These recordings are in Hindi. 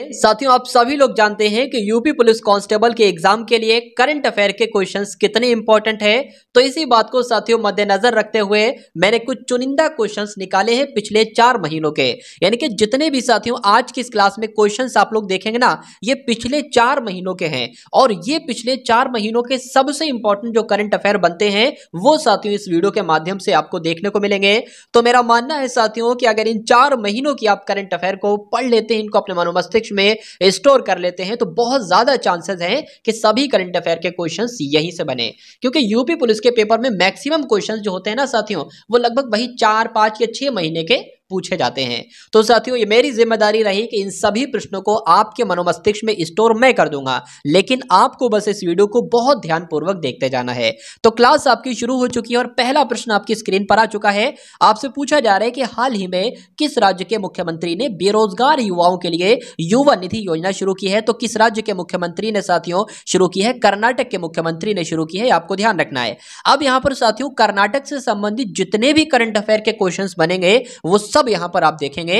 साथियों आप सभी लोग जानते हैं कि यूपी पुलिस कांस्टेबल के एग्जाम के लिए करंट अफेयर के क्वेश्चंस कितने इंपॉर्टेंट है तो इसी बात को साथियों मद्देनजर रखते हुए मैंने कुछ चुनिंदा क्वेश्चंस निकाले हैं पिछले चार महीनों के यानी कि जितने भी साथियों आज की इस क्लास में क्वेश्चंस आप लोग देखेंगे ना ये पिछले चार महीनों के हैं और ये पिछले चार महीनों के सबसे इंपॉर्टेंट जो करंट अफेयर बनते हैं वो साथियों इस वीडियो के माध्यम से आपको देखने को मिलेंगे तो मेरा मानना है साथियों की अगर इन चार महीनों की आप करंट अफेयर को पढ़ लेते हैं इनको अपने मनोमस्तिष्क में स्टोर कर लेते हैं तो बहुत ज़्यादा चांसेस हैं कि सभी करंट अफेयर के क्वेश्चन यहीं से बने क्योंकि यूपी पुलिस के पेपर में मैक्सिमम क्वेश्चन जो होते हैं ना साथियों वो लगभग वही चार पांच या छह महीने के पूछे जाते हैं तो साथियों ये मेरी जिम्मेदारी रही कि इन सभी प्रश्नों को आपके मनोमस्तिष्क में स्टोर मैं कर दूंगा लेकिन आपको बस इस वीडियो को बहुत ध्यानपूर्वक देखते जाना है तो क्लास आपकी शुरू हो चुकी है और पहला प्रश्न आपकी स्क्रीन पर आ चुका है आपसे पूछा जा रहा है कि हाल ही में किस राज्य के मुख्यमंत्री ने बेरोजगार युवाओं के लिए युवा निधि योजना शुरू की है तो किस राज्य के मुख्यमंत्री ने साथियों शुरू की है कर्नाटक के मुख्यमंत्री ने शुरू की है आपको ध्यान रखना है अब यहां पर साथियों कर्नाटक से संबंधित जितने भी करंट अफेयर के क्वेश्चन बनेंगे वो सब यहां पर आप देखेंगे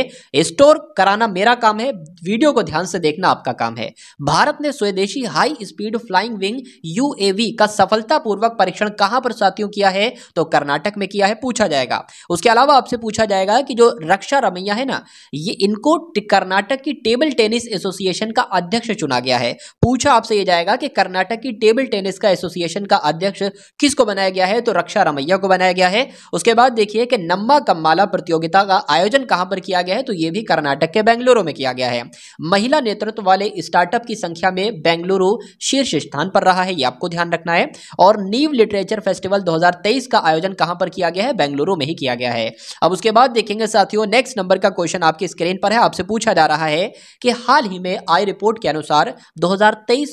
स्टोर कराना मेरा काम है वीडियो को ध्यान से देखना आपका काम है भारत ने स्वदेशी high speed flying wing UAV का सफलतापूर्वक परीक्षण कहां पर साथियों किया है तो कर्नाटक में किया है पूछा जाएगा उसके अलावा आपसे पूछा जाएगा कि जो रक्षा रमैया है ना ये इनको कर्नाटक की टेबल टेनिस एसोसिएशन का अध्यक्ष चुना गया है पूछा आपसे यह जाएगा कि कर्नाटक की टेबल टेनिस का एसोसिएशन का अध्यक्ष किसको बनाया गया है तो रक्षा रमैया को बनाया गया है उसके बाद देखिए कि नम्मा कम्माला प्रतियोगिता का आयोजन कहां पर किया गया है तो यह भी कर्नाटक के बेंगलुरु में किया गया है महिला नेतृत्व वाले स्टार्टअप की संख्या में बेंगलुरु शीर्ष स्थान पर रहा है ये आपको ध्यान रखना है और नीव लिटरेचर फेस्टिवल 2023 का आयोजन कहां पर किया गया है बेंगलुरु में ही किया गया है अब उसके बाद देखेंगे साथियों नेक्स्ट नंबर का क्वेश्चन आपकी स्क्रीन पर है आपसे पूछा जा रहा है कि हाल ही में आई रिपोर्ट के अनुसार दो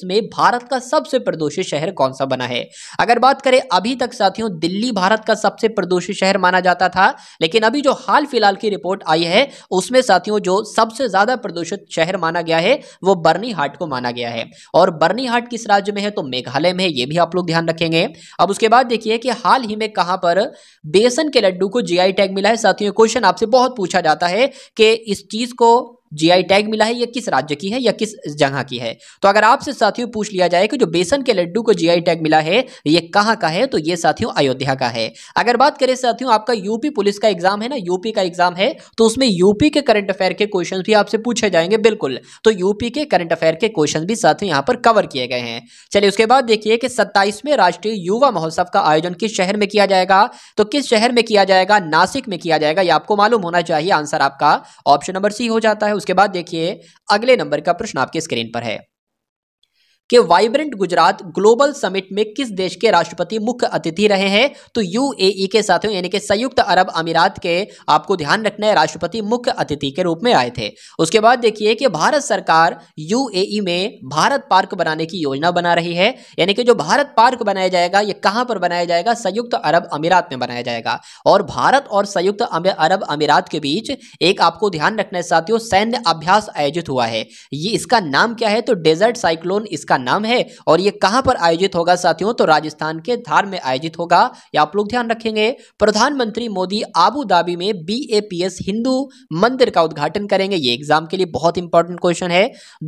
में भारत का सबसे प्रदूषित शहर कौन सा बना है अगर बात करें अभी तक साथियों दिल्ली भारत का सबसे प्रदूषित शहर माना जाता था लेकिन अभी जो हाल फिलहाल की रिपोर्ट आई है उसमें साथियों जो सबसे ज्यादा प्रदूषित शहर माना गया है वो बर्नी हाट को माना गया है और बर्नी हाट किस राज्य में है तो मेघालय में है ये भी आप लोग ध्यान रखेंगे अब उसके बाद देखिए कि हाल ही में कहां पर बेसन के लड्डू को जीआई टैग मिला है साथियों क्वेश्चन आपसे बहुत पूछा जाता है कि इस चीज को जीआई टैग मिला है यह किस राज्य की है या किस जगह की है तो अगर आपसे साथियों पूछ लिया जाए कि जो बेसन के लड्डू को जीआई टैग मिला है यह कहां का है तो ये साथियों अयोध्या का है अगर बात करें साथियों आपका यूपी पुलिस का एग्जाम है ना यूपी का एग्जाम है तो उसमें यूपी के करंट अफेयर के क्वेश्चन भी आपसे पूछे जाएंगे बिल्कुल तो यूपी के करंट अफेयर के क्वेश्चन भी साथियों यहाँ पर कवर किए गए हैं चलिए उसके बाद देखिए कि सत्ताईसवें राष्ट्रीय युवा महोत्सव का आयोजन किस शहर में किया जाएगा तो किस शहर में किया जाएगा नासिक में किया जाएगा ये आपको मालूम होना चाहिए आंसर आपका ऑप्शन नंबर सी हो जाता है है उसके बाद देखिए अगले नंबर का प्रश्न आपके स्क्रीन पर है कि वाइब्रेंट गुजरात ग्लोबल समिट में किस देश के राष्ट्रपति मुख्य अतिथि रहे हैं तो यूएई के साथ यानी कि संयुक्त अरब अमीरात के आपको ध्यान रखना है राष्ट्रपति मुख्य अतिथि के रूप में आए थे उसके बाद देखिए कि भारत सरकार यूएई में भारत पार्क बनाने की योजना बना रही है यानी कि जो भारत पार्क बनाया जाएगा ये कहाँ पर बनाया जाएगा संयुक्त अरब अमीरात में बनाया जाएगा और भारत और संयुक्त अरब अमीरात के बीच एक आपको ध्यान रखना है साथियों सैन्य अभ्यास आयोजित हुआ है ये इसका नाम क्या है तो डेजर्ट साइक्लोन इसका का नाम है और ये कहां पर आयोजित होगा साथियों तो राजस्थान के धार में आयोजित होगा या आप लोग ध्यान रखेंगे प्रधानमंत्री मोदी आबू धाबी में बी हिंदू मंदिर का उद्घाटन करेंगे ये एग्जाम के लिए बहुत इंपॉर्टेंट क्वेश्चन है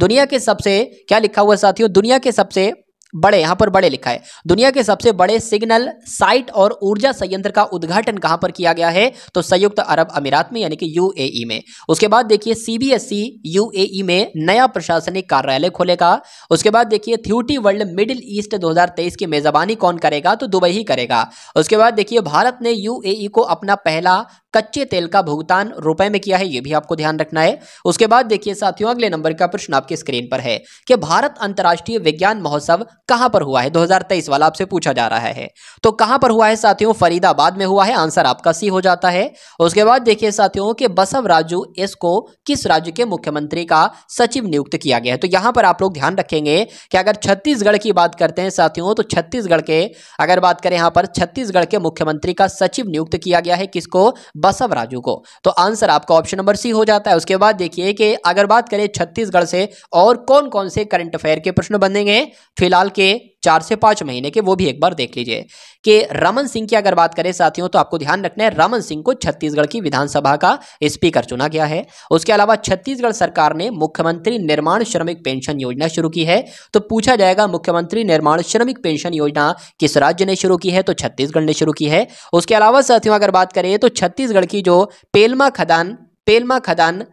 दुनिया के सबसे क्या लिखा हुआ साथियों दुनिया के सबसे बड़े यहां पर बड़े लिखा है दुनिया के सबसे बड़े सिग्नल साइट और ऊर्जा संयंत्र का उद्घाटन कहां पर किया गया है तो संयुक्त अरब अमीरात में यानी कि यूएई में उसके बाद देखिए सीबीएसई यूएई में नया प्रशासनिक कार्यालय खोलेगा उसके बाद देखिए थ्यूटी वर्ल्ड मिडिल ईस्ट 2023 की मेजबानी कौन करेगा तो दुबई ही करेगा उसके बाद देखिए भारत ने यूएई को अपना पहला कच्चे तेल का भुगतान रुपए में किया है यह भी आपको ध्यान रखना है उसके बाद देखिए साथियों अगले नंबर का प्रश्न आपके स्क्रीन पर है कि भारत अंतर्राष्ट्रीय विज्ञान महोत्सव कहां पर हुआ है 2023 वाला आपसे पूछा जा रहा है तो कहां पर हुआ है साथियों फरीदाबाद में हुआ है आंसर आपका सी हो जाता है उसके बाद देखिए साथियों के बसव राजू इसको किस राज्य के मुख्यमंत्री का सचिव नियुक्त किया गया है तो यहां पर आप लोग ध्यान रखेंगे कि अगर छत्तीसगढ़ की बात करते हैं साथियों तो छत्तीसगढ़ के अगर बात करें यहां पर छत्तीसगढ़ के मुख्यमंत्री का सचिव नियुक्त किया गया है किसको बसव राजू को तो आंसर आपका ऑप्शन नंबर सी हो जाता है उसके बाद देखिए कि अगर बात करें छत्तीसगढ़ से और कौन कौन से करंट अफेयर के प्रश्न बनेंगे फिलहाल के चार से पांच महीने के वो भी एक बार देख लीजिए कि रमन सिंह की अगर बात करें साथियों तो आपको ध्यान रखना है रमन सिंह को छत्तीसगढ़ की विधानसभा का स्पीकर चुना गया है उसके अलावा छत्तीसगढ़ सरकार ने मुख्यमंत्री निर्माण श्रमिक पेंशन योजना शुरू की है तो पूछा जाएगा मुख्यमंत्री निर्माण श्रमिक पेंशन योजना किस राज्य ने शुरू की है तो छत्तीसगढ़ ने शुरू की है उसके अलावा साथियों अगर बात करें तो छत्तीसगढ़ की जो पेलमा खदान पेलमा खदान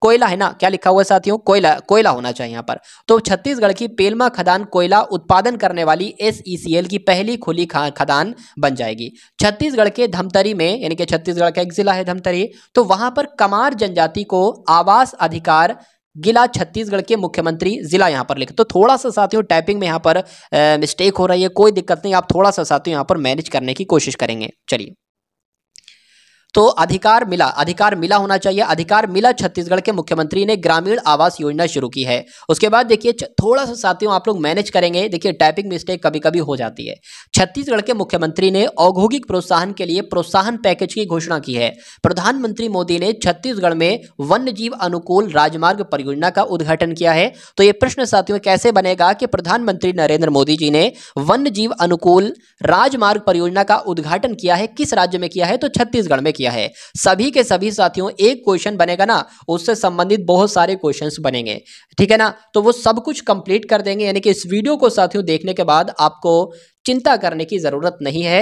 कोयला है ना क्या लिखा हुआ है साथियों कोयला कोयला होना चाहिए यहाँ पर तो छत्तीसगढ़ की पेलमा खदान कोयला उत्पादन करने वाली एस e की पहली खुली खदान बन जाएगी छत्तीसगढ़ के धमतरी में यानी कि छत्तीसगढ़ का एक जिला है धमतरी तो वहां पर कमार जनजाति को आवास अधिकार गिला छत्तीसगढ़ के मुख्यमंत्री जिला यहाँ पर लिखे तो थोड़ा सा साथियों टाइपिंग में यहाँ पर मिस्टेक हो रही है कोई दिक्कत नहीं आप थोड़ा सा साथियों यहाँ पर मैनेज करने की कोशिश करेंगे चलिए तो अधिकार मिला अधिकार मिला होना चाहिए अधिकार मिला छत्तीसगढ़ के मुख्यमंत्री ने ग्रामीण आवास योजना शुरू की है उसके बाद देखिए थोड़ा सा साथियों आप लोग मैनेज करेंगे देखिए टाइपिंग मिस्टेक कभी कभी हो जाती है छत्तीसगढ़ के मुख्यमंत्री ने औद्योगिक प्रोत्साहन के लिए प्रोत्साहन पैकेज की घोषणा की है प्रधानमंत्री मोदी ने छत्तीसगढ़ में वन्य जीव अनुकूल राजमार्ग परियोजना का उद्घाटन किया है तो यह प्रश्न साथियों कैसे बनेगा कि प्रधानमंत्री नरेंद्र मोदी जी ने वन्य जीव अनुकूल राजमार्ग परियोजना का उद्घाटन किया है किस राज्य में किया है तो छत्तीसगढ़ में किया दिया है सभी के सभी साथियों एक क्वेश्चन बनेगा ना उससे संबंधित बहुत सारे क्वेश्चंस बनेंगे ठीक है ना तो वो सब कुछ कंप्लीट कर देंगे यानी कि इस वीडियो को साथियों देखने के बाद आपको चिंता करने की ज़रूरत नहीं है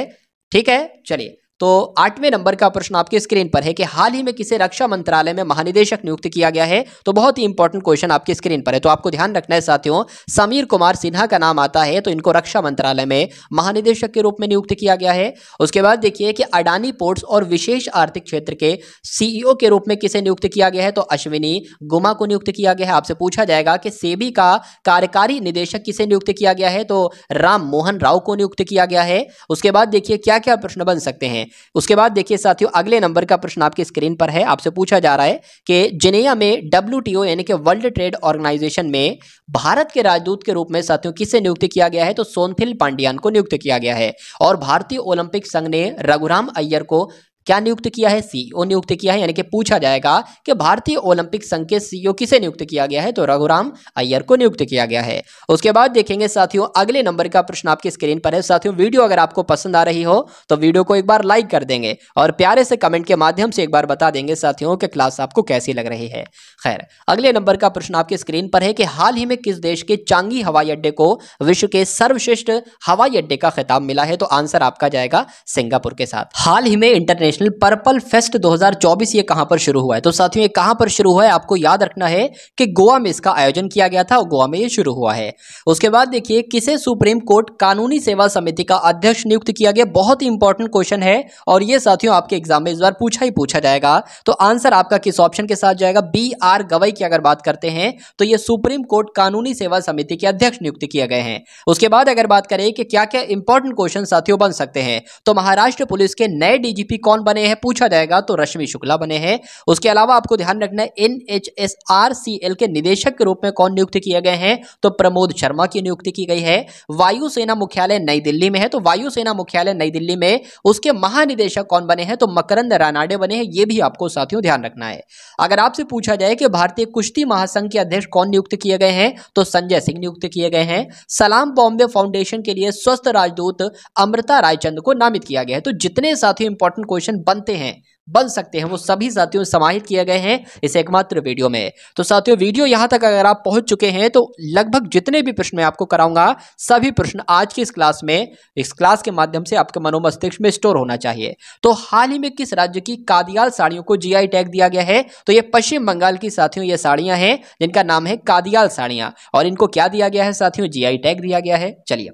ठीक है चलिए तो आठवें नंबर का प्रश्न आपके स्क्रीन पर है कि हाल ही में किसे रक्षा मंत्रालय में महानिदेशक नियुक्त किया गया है तो बहुत ही इंपॉर्टेंट क्वेश्चन आपके स्क्रीन पर है तो आपको ध्यान रखना है साथियों समीर कुमार सिन्हा का नाम आता है तो इनको रक्षा मंत्रालय में महानिदेशक के रूप में नियुक्त किया गया है उसके बाद देखिए कि अडानी पोर्ट्स और विशेष आर्थिक क्षेत्र के सीईओ e के रूप में किसे नियुक्त किया गया है तो अश्विनी गुमा को नियुक्त किया गया है आपसे पूछा जाएगा कि सेबी का कार्यकारी निदेशक किसे नियुक्त किया गया है तो राम मोहन राव को नियुक्त किया गया है उसके बाद देखिए क्या क्या प्रश्न बन सकते हैं हैं उसके बाद देखिए साथियों अगले नंबर का प्रश्न आपकी स्क्रीन पर है आपसे पूछा जा रहा है कि जिनेया में डब्ल्यू यानी कि वर्ल्ड ट्रेड ऑर्गेनाइजेशन में भारत के राजदूत के रूप में साथियों किसे नियुक्त किया गया है तो सोनथिल पांडियान को नियुक्त किया गया है और भारतीय ओलंपिक संघ ने रघुराम अय्यर को क्या नियुक्त किया है सीईओ e नियुक्त किया है यानी कि पूछा जाएगा कि भारतीय ओलंपिक संघ के सीईओ e किसे नियुक्त किया गया है तो रघुराम अय्यर को नियुक्त किया गया है उसके बाद देखेंगे साथियों अगले नंबर का प्रश्न आपकी स्क्रीन पर है साथियों वीडियो अगर आपको पसंद आ रही हो तो वीडियो को एक बार लाइक कर देंगे और प्यारे से कमेंट के माध्यम से एक बार बता देंगे साथियों के क्लास आपको कैसी लग रही है खैर अगले नंबर का प्रश्न आपकी स्क्रीन पर है कि हाल ही में किस देश के चांगी हवाई अड्डे को विश्व के सर्वश्रेष्ठ हवाई अड्डे का खिताब मिला है तो आंसर आपका जाएगा सिंगापुर के साथ हाल ही में इंटरनेशनल इंटरनेशनल पर्पल फेस्ट 2024 ये कहां पर शुरू हुआ है तो साथियों ये कहां पर शुरू हुआ है आपको याद रखना है कि गोवा में इसका आयोजन किया गया था और गोवा में ये शुरू हुआ है उसके बाद देखिए किसे सुप्रीम कोर्ट कानूनी सेवा समिति का अध्यक्ष नियुक्त किया गया बहुत ही इंपॉर्टेंट क्वेश्चन है और ये साथियों आपके एग्जाम में इस बार पूछा ही पूछा जाएगा तो आंसर आपका किस ऑप्शन के साथ जाएगा बी आर गवई की अगर बात करते हैं तो ये सुप्रीम कोर्ट कानूनी सेवा समिति के अध्यक्ष नियुक्त किए गए हैं उसके बाद अगर बात करें कि क्या क्या इंपॉर्टेंट क्वेश्चन साथियों बन सकते हैं तो महाराष्ट्र पुलिस के नए डीजीपी कौन बने हैं पूछा जाएगा तो रश्मि शुक्ला बने हैं उसके अलावा आपको ध्यान रखना है N H S R C L के निदेशक के रूप में कौन नियुक्त किए गए हैं तो प्रमोद शर्मा की नियुक्ति की गई है वायुसेना मुख्यालय नई दिल्ली में है तो वायुसेना मुख्यालय नई दिल्ली में उसके महानिदेशक कौन बने हैं तो मकरंद रानाडे बने हैं ये भी आपको साथियों ध्यान रखना है अगर आपसे पूछा जाए कि भारतीय कुश्ती महासंघ के अध्यक्ष कौन नियुक्त किए गए हैं तो संजय सिंह नियुक्त किए गए हैं सलाम बॉम्बे फाउंडेशन के लिए स्वस्थ राजदूत अमृता रायचंद को नामित किया गया है तो जितने साथियों इंपॉर्टेंट क्वेश्चन क्वेश्चन बनते हैं बन सकते हैं वो सभी साथियों समाहित किए गए हैं इस एकमात्र वीडियो में तो साथियों वीडियो यहां तक अगर आप पहुंच चुके हैं तो लगभग जितने भी प्रश्न मैं आपको कराऊंगा सभी प्रश्न आज की इस क्लास में इस क्लास के माध्यम से आपके मनोमस्तिष्क में स्टोर होना चाहिए तो हाल ही में किस राज्य की कादियाल साड़ियों को जी टैग दिया गया है तो ये पश्चिम बंगाल की साथियों ये साड़ियां हैं जिनका नाम है कादियाल साड़ियां और इनको क्या दिया गया है साथियों जी टैग दिया गया है चलिए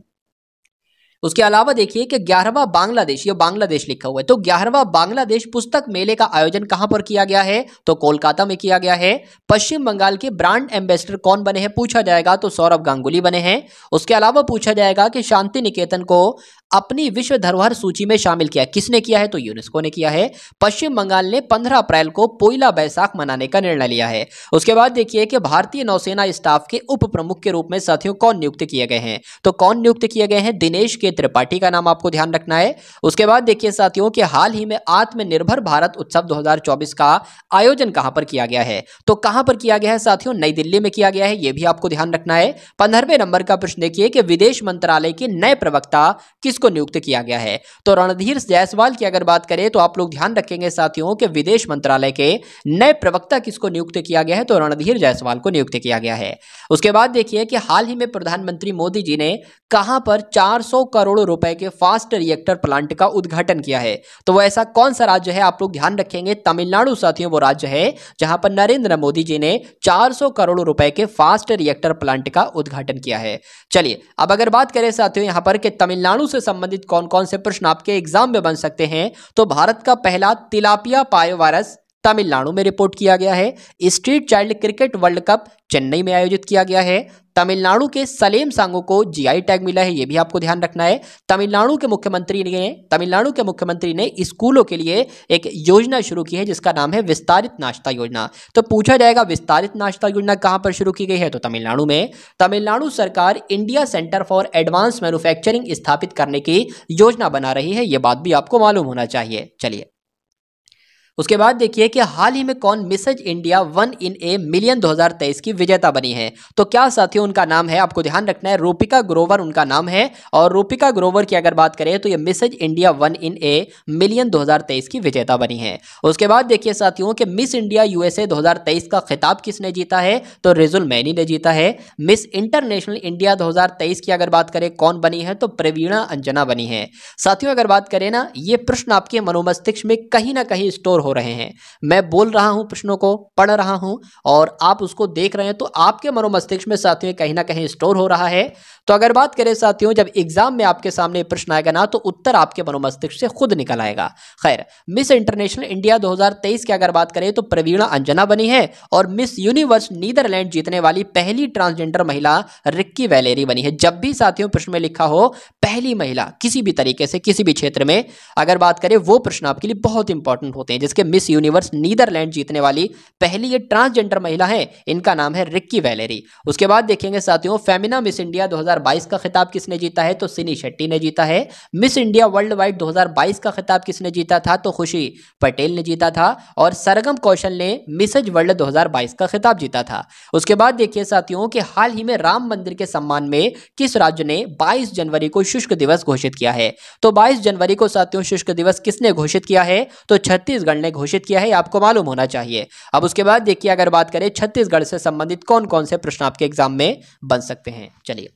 उसके अलावा देखिए कि ग्यारहवा बांग्लादेश ये बांग्लादेश लिखा हुआ है तो ग्यारहवा बांग्लादेश पुस्तक मेले का आयोजन कहां पर किया गया है तो कोलकाता में किया गया है पश्चिम बंगाल के ब्रांड एम्बेसडर कौन बने हैं पूछा जाएगा तो सौरभ गांगुली बने हैं उसके अलावा पूछा जाएगा कि शांति निकेतन को अपनी विश्व धरोहर सूची में शामिल किया किसने किया है तो यूनेस्को ने किया है पश्चिम बंगाल ने 15 अप्रैल को पोइला बैसाख मनाने का निर्णय लिया है उसके बाद देखिए कि भारतीय नौसेना स्टाफ के उप प्रमुख के रूप में साथियों कौन नियुक्त किए गए हैं तो कौन नियुक्त किए गए हैं दिनेश के त्रिपाठी का नाम आपको ध्यान रखना है उसके बाद देखिए साथियों के हाल ही में आत्मनिर्भर भारत उत्सव 2024 का आयोजन कहां पर किया गया है तो कहां पर किया गया है साथियों नई दिल्ली में किया गया है यह भी आपको ध्यान रखना है पंद्रहवें नंबर का प्रश्न देखिए कि विदेश मंत्रालय के नए प्रवक्ता किस को नियुक्त किया गया है तो रणधीर जायसवाल की अगर बात करें तो आप लोग ध्यान रखेंगे साथियों के विदेश मंत्रालय के नए प्रवक्ता किसको नियुक्त किया गया है तो रणधीर जायसवाल को नियुक्त किया गया है उसके बाद देखिए कि हाल ही में प्रधानमंत्री मोदी जी ने कहा पर चार करोड़ रुपए के फास्ट रिएक्टर प्लांट का उद्घाटन किया है तो वह ऐसा कौन सा राज्य है आप लोग ध्यान रखेंगे तमिलनाडु साथियों वो राज्य है जहां पर नरेंद्र मोदी जी ने 400 करोड़ रुपए के फास्ट रिएक्टर प्लांट का उद्घाटन किया है चलिए अब अगर बात करें साथियों यहां पर कि तमिलनाडु से संबंधित कौन कौन से प्रश्न आपके एग्जाम में बन सकते हैं तो भारत का पहला तिलापिया पायो वायरस तमिलनाडु में रिपोर्ट किया गया है street child cricket world cup Chennai में आयोजित किया गया है तमिलनाडु के सलेम सांगो को जीआई टैग मिला है यह भी आपको ध्यान रखना है तमिलनाडु के मुख्यमंत्री ने तमिलनाडु के मुख्यमंत्री ने स्कूलों के लिए एक योजना शुरू की है जिसका नाम है विस्तारित नाश्ता योजना तो पूछा जाएगा विस्तारित नाश्ता योजना कहाँ पर शुरू की गई है तो तमिलनाडु में तमिलनाडु सरकार India centre for advance manufacturing स्थापित करने की योजना बना रही है यह बात भी आपको मालूम होना चाहिए चलिए उसके बाद देखिए कि हाल ही में कौन Mrs India one in a million 2023 की विजेता बनी है तो क्या साथियों उनका नाम है आपको ध्यान रखना है रूपिका ग्रोवर उनका नाम है और रूपिका ग्रोवर की अगर बात करें तो ये Mrs India one in a million 2023 की विजेता बनी है उसके बाद देखिए साथियों कि मिस इंडिया यूएसए दो का खिताब किसने जीता है तो रिजुल मैनी ने जीता है मिस इंटरनेशनल इंडिया दो की अगर बात करें कौन बनी है तो प्रवीणा अंजना बनी है साथियों अगर बात करें ना ये प्रश्न आपके मनोमस्तिष्क में कहीं ना कहीं स्टोर हो रहे हैं मैं बोल रहा हूँ प्रश्नों को पढ़ रहा हूँ और आप उसको देख रहे हैं तो आपके मनोमस्तिष्क में साथियों कहीं ना कहीं स्टोर हो रहा है तो अगर बात करें साथियों जब एग्जाम में आपके सामने प्रश्न आएगा ना तो उत्तर आपके मनोमस्तिष्क से खुद निकल आएगा खैर मिस इंटरनेशनल इंडिया 2023 की अगर बात करें तो प्रवीणा अंजना बनी है और मिस यूनिवर्स नीदरलैंड जीतने वाली पहली ट्रांसजेंडर महिला रिक्की वैलेरी बनी है जब भी साथियों प्रश्न में लिखा हो पहली महिला किसी भी तरीके से किसी भी क्षेत्र में अगर बात करें वो प्रश्न आपके लिए बहुत इंपॉर्टेंट होते हैं देश के मिस यूनिवर्स नीदरलैंड जीतने वाली पहली ये ट्रांसजेंडर महिला है इनका नाम है रिक्की वैलेरी उसके बाद देखेंगे साथियों फेमिना मिस इंडिया 2022 का खिताब किसने जीता है तो सिनी शेट्टी ने जीता है मिस इंडिया वर्ल्ड वाइड दो का खिताब किसने जीता था तो खुशी पटेल ने जीता था और सरगम कौशल ने मिसज वर्ल्ड दो का खिताब जीता था उसके बाद देखिए साथियों कि हाल ही में राम मंदिर के सम्मान में किस राज्य ने 22 जनवरी को शुष्क दिवस घोषित किया है तो 22 जनवरी को साथियों शुष्क दिवस किसने घोषित किया है तो छत्तीसगढ़ ने घोषित किया है आपको मालूम होना चाहिए अब उसके बाद देखिए अगर बात करें छत्तीसगढ़ से संबंधित कौन कौन से प्रश्न आपके एग्जाम में बन सकते हैं चलिए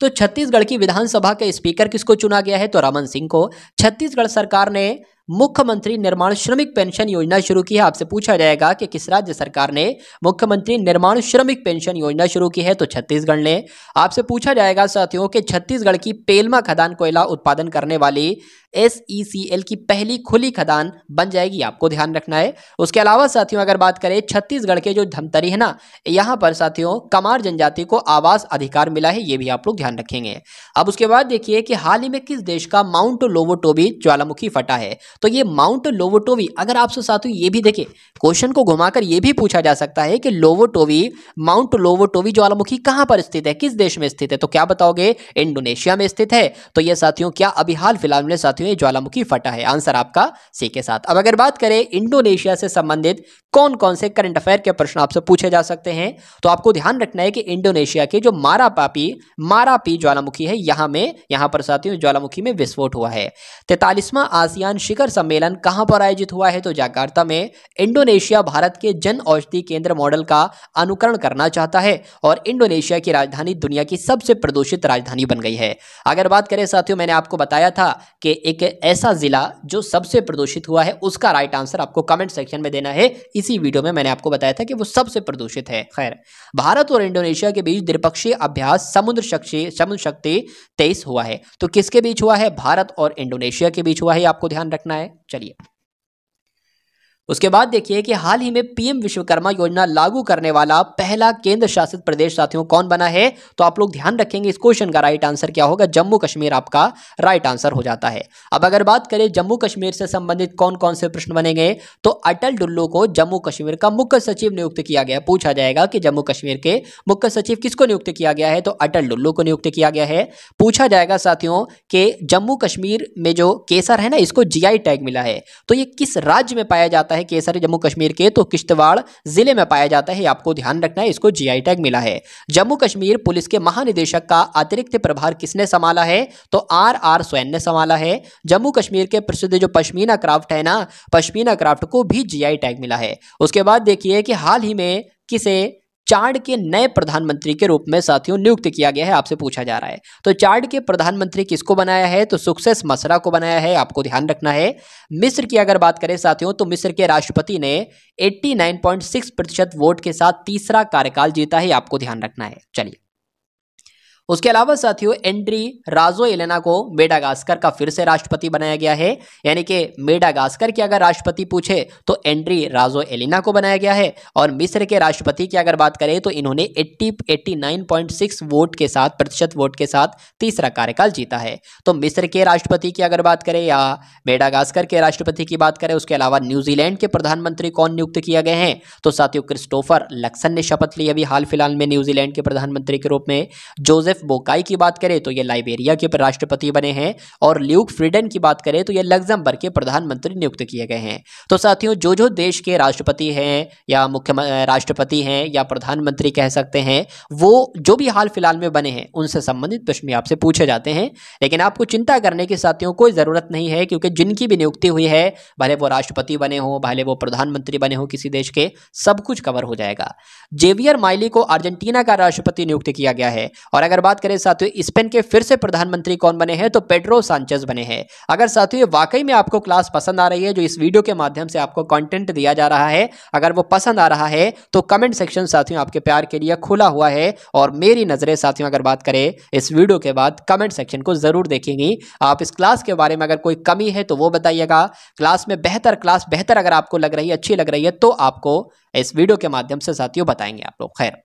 तो छत्तीसगढ़ की विधानसभा के स्पीकर किसको चुना गया है तो रमन सिंह को छत्तीसगढ़ सरकार ने मुख्यमंत्री निर्माण श्रमिक पेंशन योजना शुरू की है आपसे पूछा जाएगा कि किस राज्य सरकार ने मुख्यमंत्री निर्माण श्रमिक पेंशन योजना शुरू की है तो छत्तीसगढ़ ने आपसे पूछा जाएगा साथियों कि छत्तीसगढ़ की पेलमा खदान कोयला उत्पादन करने वाली एस e की पहली खुली खदान बन जाएगी आपको ध्यान रखना है उसके अलावा साथियों अगर बात करें छत्तीसगढ़ के जो धमतरी है ना यहाँ पर साथियों कमार जनजाति को आवास अधिकार मिला है ये भी आप लोग ध्यान रखेंगे अब उसके बाद देखिए कि हाल ही में किस देश का माउंट लोवोटोबी ज्वालामुखी फटा है तो ये माउंट लोवोटोवी अगर आपसे साथियों ये भी देखे क्वेश्चन को घुमाकर ये भी पूछा जा सकता है कि लोवोटोवी माउंट लोवोटोवी ज्वालामुखी कहां पर स्थित है किस देश में स्थित है तो क्या बताओगे इंडोनेशिया में स्थित है तो ये साथियों क्या अभी हाल फिलहाल में साथियों ज्वालामुखी फटा है आंसर आपका सी के साथ अब अगर बात करें इंडोनेशिया से संबंधित कौन कौन से करंट अफेयर के प्रश्न आपसे पूछे जा सकते हैं तो आपको ध्यान रखना है कि इंडोनेशिया के जो मारा पापी मारा पी ज्वालामुखी है यहां में यहां पर साथियों ज्वालामुखी में विस्फोट हुआ है तैतालीसवां आसियान शिखर शिखर सम्मेलन कहां पर आयोजित हुआ है तो जाकार्ता में इंडोनेशिया भारत के जन औषधि केंद्र मॉडल का अनुकरण करना चाहता है और इंडोनेशिया की राजधानी दुनिया की सबसे प्रदूषित राजधानी बन गई है अगर बात करें साथियों मैंने आपको बताया था कि एक ऐसा ज़िला जो सबसे प्रदूषित हुआ है उसका राइट आंसर आपको कमेंट सेक्शन में देना है इसी वीडियो में मैंने आपको बताया था कि वो सबसे प्रदूषित है खैर भारत और इंडोनेशिया के बीच द्विपक्षीय अभ्यास समुद्र शक्ति समुद्र शक्ति तेईस हुआ है तो किसके बीच हुआ है भारत और इंडोनेशिया के बीच हुआ है आपको ध्यान रखना है चलिए उसके बाद देखिए कि हाल ही में पीएम विश्वकर्मा योजना लागू करने वाला पहला केंद्र शासित प्रदेश साथियों कौन बना है तो आप लोग ध्यान रखेंगे इस क्वेश्चन का राइट आंसर क्या होगा जम्मू कश्मीर आपका राइट आंसर हो जाता है अब अगर बात करें जम्मू कश्मीर से संबंधित कौन कौन से प्रश्न बनेंगे तो अटल डुल्लू को जम्मू कश्मीर का मुख्य सचिव नियुक्त किया गया पूछा जाएगा कि जम्मू कश्मीर के मुख्य सचिव किसको नियुक्त किया गया है तो अटल डुल्लू को नियुक्त किया गया है पूछा जाएगा साथियों के जम्मू कश्मीर में जो केसर है ना इसको जी टैग मिला है तो ये किस राज्य में पाया जाता है है केसर जम्मू कश्मीर के तो किश्तवाड़ जिले में पाया जाता है आपको ध्यान रखना है इसको जीआई टैग मिला है जम्मू कश्मीर पुलिस के महानिदेशक का अतिरिक्त प्रभार किसने संभाला है तो आर आर स्वैन ने संभाला है जम्मू कश्मीर के प्रसिद्ध जो पश्मीना क्राफ्ट है ना पश्मीना क्राफ्ट को भी जी टैग मिला है उसके बाद देखिए कि हाल ही में किसे चार्ड के नए प्रधानमंत्री के रूप में साथियों नियुक्त किया गया है आपसे पूछा जा रहा है तो चार्ड के प्रधानमंत्री किसको बनाया है तो सुक्सेस मसरा को बनाया है आपको ध्यान रखना है मिस्र की अगर बात करें साथियों तो मिस्र के राष्ट्रपति ने 89.6 प्रतिशत वोट के साथ तीसरा कार्यकाल जीता है आपको ध्यान रखना है चलिए उसके अलावा साथियों एंड्री राजो एलेना को मेडागास्कर का फिर से राष्ट्रपति बनाया गया है यानी कि मेडागास्कर की अगर राष्ट्रपति पूछे तो एंड्री राजो एलिना को बनाया गया है और मिस्र के राष्ट्रपति की अगर बात करें तो इन्होंने 80 89.6 वोट के साथ प्रतिशत वोट के साथ तीसरा कार्यकाल जीता है तो मिस्र के राष्ट्रपति की अगर बात करें या मेडागास्कर के राष्ट्रपति की बात करें उसके अलावा न्यूजीलैंड के प्रधानमंत्री कौन नियुक्त किया गए हैं तो साथियों क्रिस्टोफर लक्सन ने शपथ ली अभी हाल फिलहाल में न्यूजीलैंड के प्रधानमंत्री के रूप में जोजेफ जोसेफ बोकाई की बात करें तो ये लाइबेरिया के राष्ट्रपति बने हैं और ल्यूक फ्रीडन की बात करें तो ये लग्जमबर्ग के प्रधानमंत्री नियुक्त किए गए हैं तो साथियों जो जो देश के राष्ट्रपति हैं या मुख्य राष्ट्रपति हैं या प्रधानमंत्री कह सकते हैं वो जो भी हाल फिलहाल में बने हैं उनसे संबंधित प्रश्न आपसे पूछे जाते हैं लेकिन आपको चिंता करने की साथियों कोई ज़रूरत नहीं है क्योंकि जिनकी भी नियुक्ति हुई है भले वो राष्ट्रपति बने हों भले वो प्रधानमंत्री बने हों किसी देश के सब कुछ कवर हो जाएगा जेवियर माइली को अर्जेंटीना का राष्ट्रपति नियुक्त किया गया है और अगर बात करें साथियों स्पेन के फिर से प्रधानमंत्री कौन बने हैं तो पेड्रो सांचेस बने हैं अगर साथियों वाकई में आपको क्लास पसंद आ रही है जो इस वीडियो के माध्यम से आपको कंटेंट दिया जा रहा है अगर वो पसंद आ रहा है तो कमेंट सेक्शन साथियों आपके प्यार के लिए खुला हुआ है और मेरी नज़रें साथियों अगर बात करें इस वीडियो के बाद कमेंट सेक्शन को ज़रूर देखेंगी आप इस क्लास के बारे में अगर कोई कमी है तो वो बताइएगा क्लास में बेहतर क्लास बेहतर अगर आपको लग रही है अच्छी लग रही है तो आपको इस वीडियो के माध्यम से साथियों बताएंगे आप लोग खैर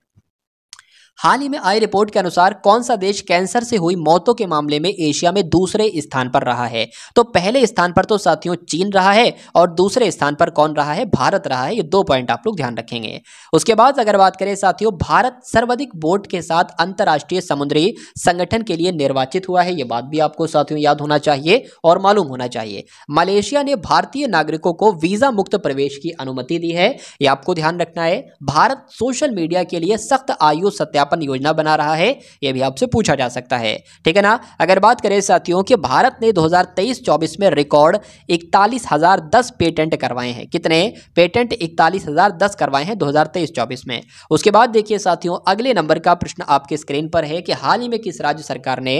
हाल ही में आई रिपोर्ट के अनुसार कौन सा देश कैंसर से हुई मौतों के मामले में एशिया में दूसरे स्थान पर रहा है तो पहले स्थान पर तो साथियों चीन रहा है और दूसरे स्थान पर कौन रहा है भारत रहा है ये दो पॉइंट आप लोग ध्यान रखेंगे उसके बाद अगर बात करें साथियों भारत सर्वाधिक वोट के साथ अंतर्राष्ट्रीय समुद्री संगठन के लिए निर्वाचित हुआ है ये बात भी आपको साथियों याद होना चाहिए और मालूम होना चाहिए मलेशिया ने भारतीय नागरिकों को वीजा मुक्त प्रवेश की अनुमति दी है ये आपको ध्यान रखना है भारत सोशल मीडिया के लिए सख्त आयु सत्या विज्ञापन योजना बना रहा है यह भी आपसे पूछा जा सकता है ठीक है ना अगर बात करें साथियों कि भारत ने 2023-24 में रिकॉर्ड इकतालीस हज़ार दस पेटेंट करवाए हैं कितने पेटेंट इकतालीस हज़ार दस करवाए हैं 2023-24 में उसके बाद देखिए साथियों अगले नंबर का प्रश्न आपके स्क्रीन पर है कि हाल ही में किस राज्य सरकार ने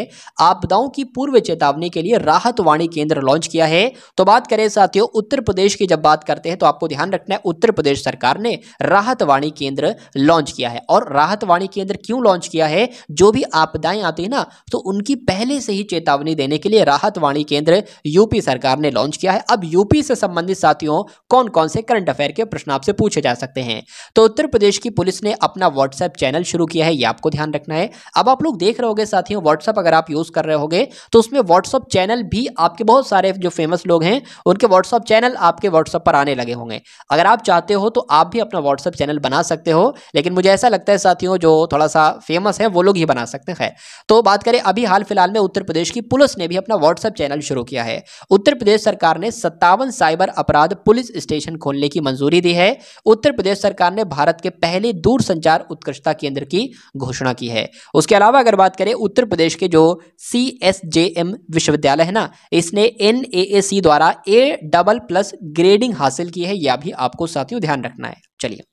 आपदाओं की पूर्व चेतावनी के लिए राहत वाणी केंद्र लॉन्च किया है तो बात करें साथियों उत्तर प्रदेश की जब बात करते हैं तो आपको ध्यान रखना है उत्तर प्रदेश सरकार ने राहत वाणी केंद्र लॉन्च किया है और राहत वाणी केंद्र अंदर क्यों लॉन्च किया है जो भी आपदाएं आती है ना तो उनकी पहले से ही चेतावनी देने के लिए राहत वाणी केंद्र यूपी सरकार ने लॉन्च किया है अब यूपी से संबंधित साथियों कौन कौन से करंट अफेयर के प्रश्न आपसे पूछे जा सकते हैं तो उत्तर प्रदेश की पुलिस ने अपना व्हाट्सएप चैनल शुरू किया है यह आपको ध्यान रखना है अब आप लोग देख रहे होगे साथियों व्हाट्सएप अगर आप यूज कर रहे होगे तो उसमें व्हाट्सएप चैनल भी आपके बहुत सारे जो फेमस लोग हैं उनके व्हाट्सएप चैनल आपके व्हाट्सएप पर आने लगे होंगे अगर आप चाहते हो तो आप भी अपना व्हाट्सएप चैनल बना सकते हो लेकिन मुझे ऐसा लगता है साथियों जो थोड़ा थोड़ा सा फेमस है वो लोग ही बना सकते हैं तो बात करें अभी हाल फिलहाल में उत्तर प्रदेश की पुलिस ने भी अपना व्हाट्सएप चैनल शुरू किया है उत्तर प्रदेश सरकार ने सत्तावन साइबर अपराध पुलिस स्टेशन खोलने की मंजूरी दी है उत्तर प्रदेश सरकार ने भारत के पहले दूर संचार उत्कृष्टता केंद्र की घोषणा की है उसके अलावा अगर बात करें उत्तर प्रदेश के जो सी एस जे एम विश्वविद्यालय है ना इसने एन ए ए सी द्वारा ए डबल प्लस ग्रेडिंग हासिल की है यह भी आपको साथियों ध्यान रखना है चलिए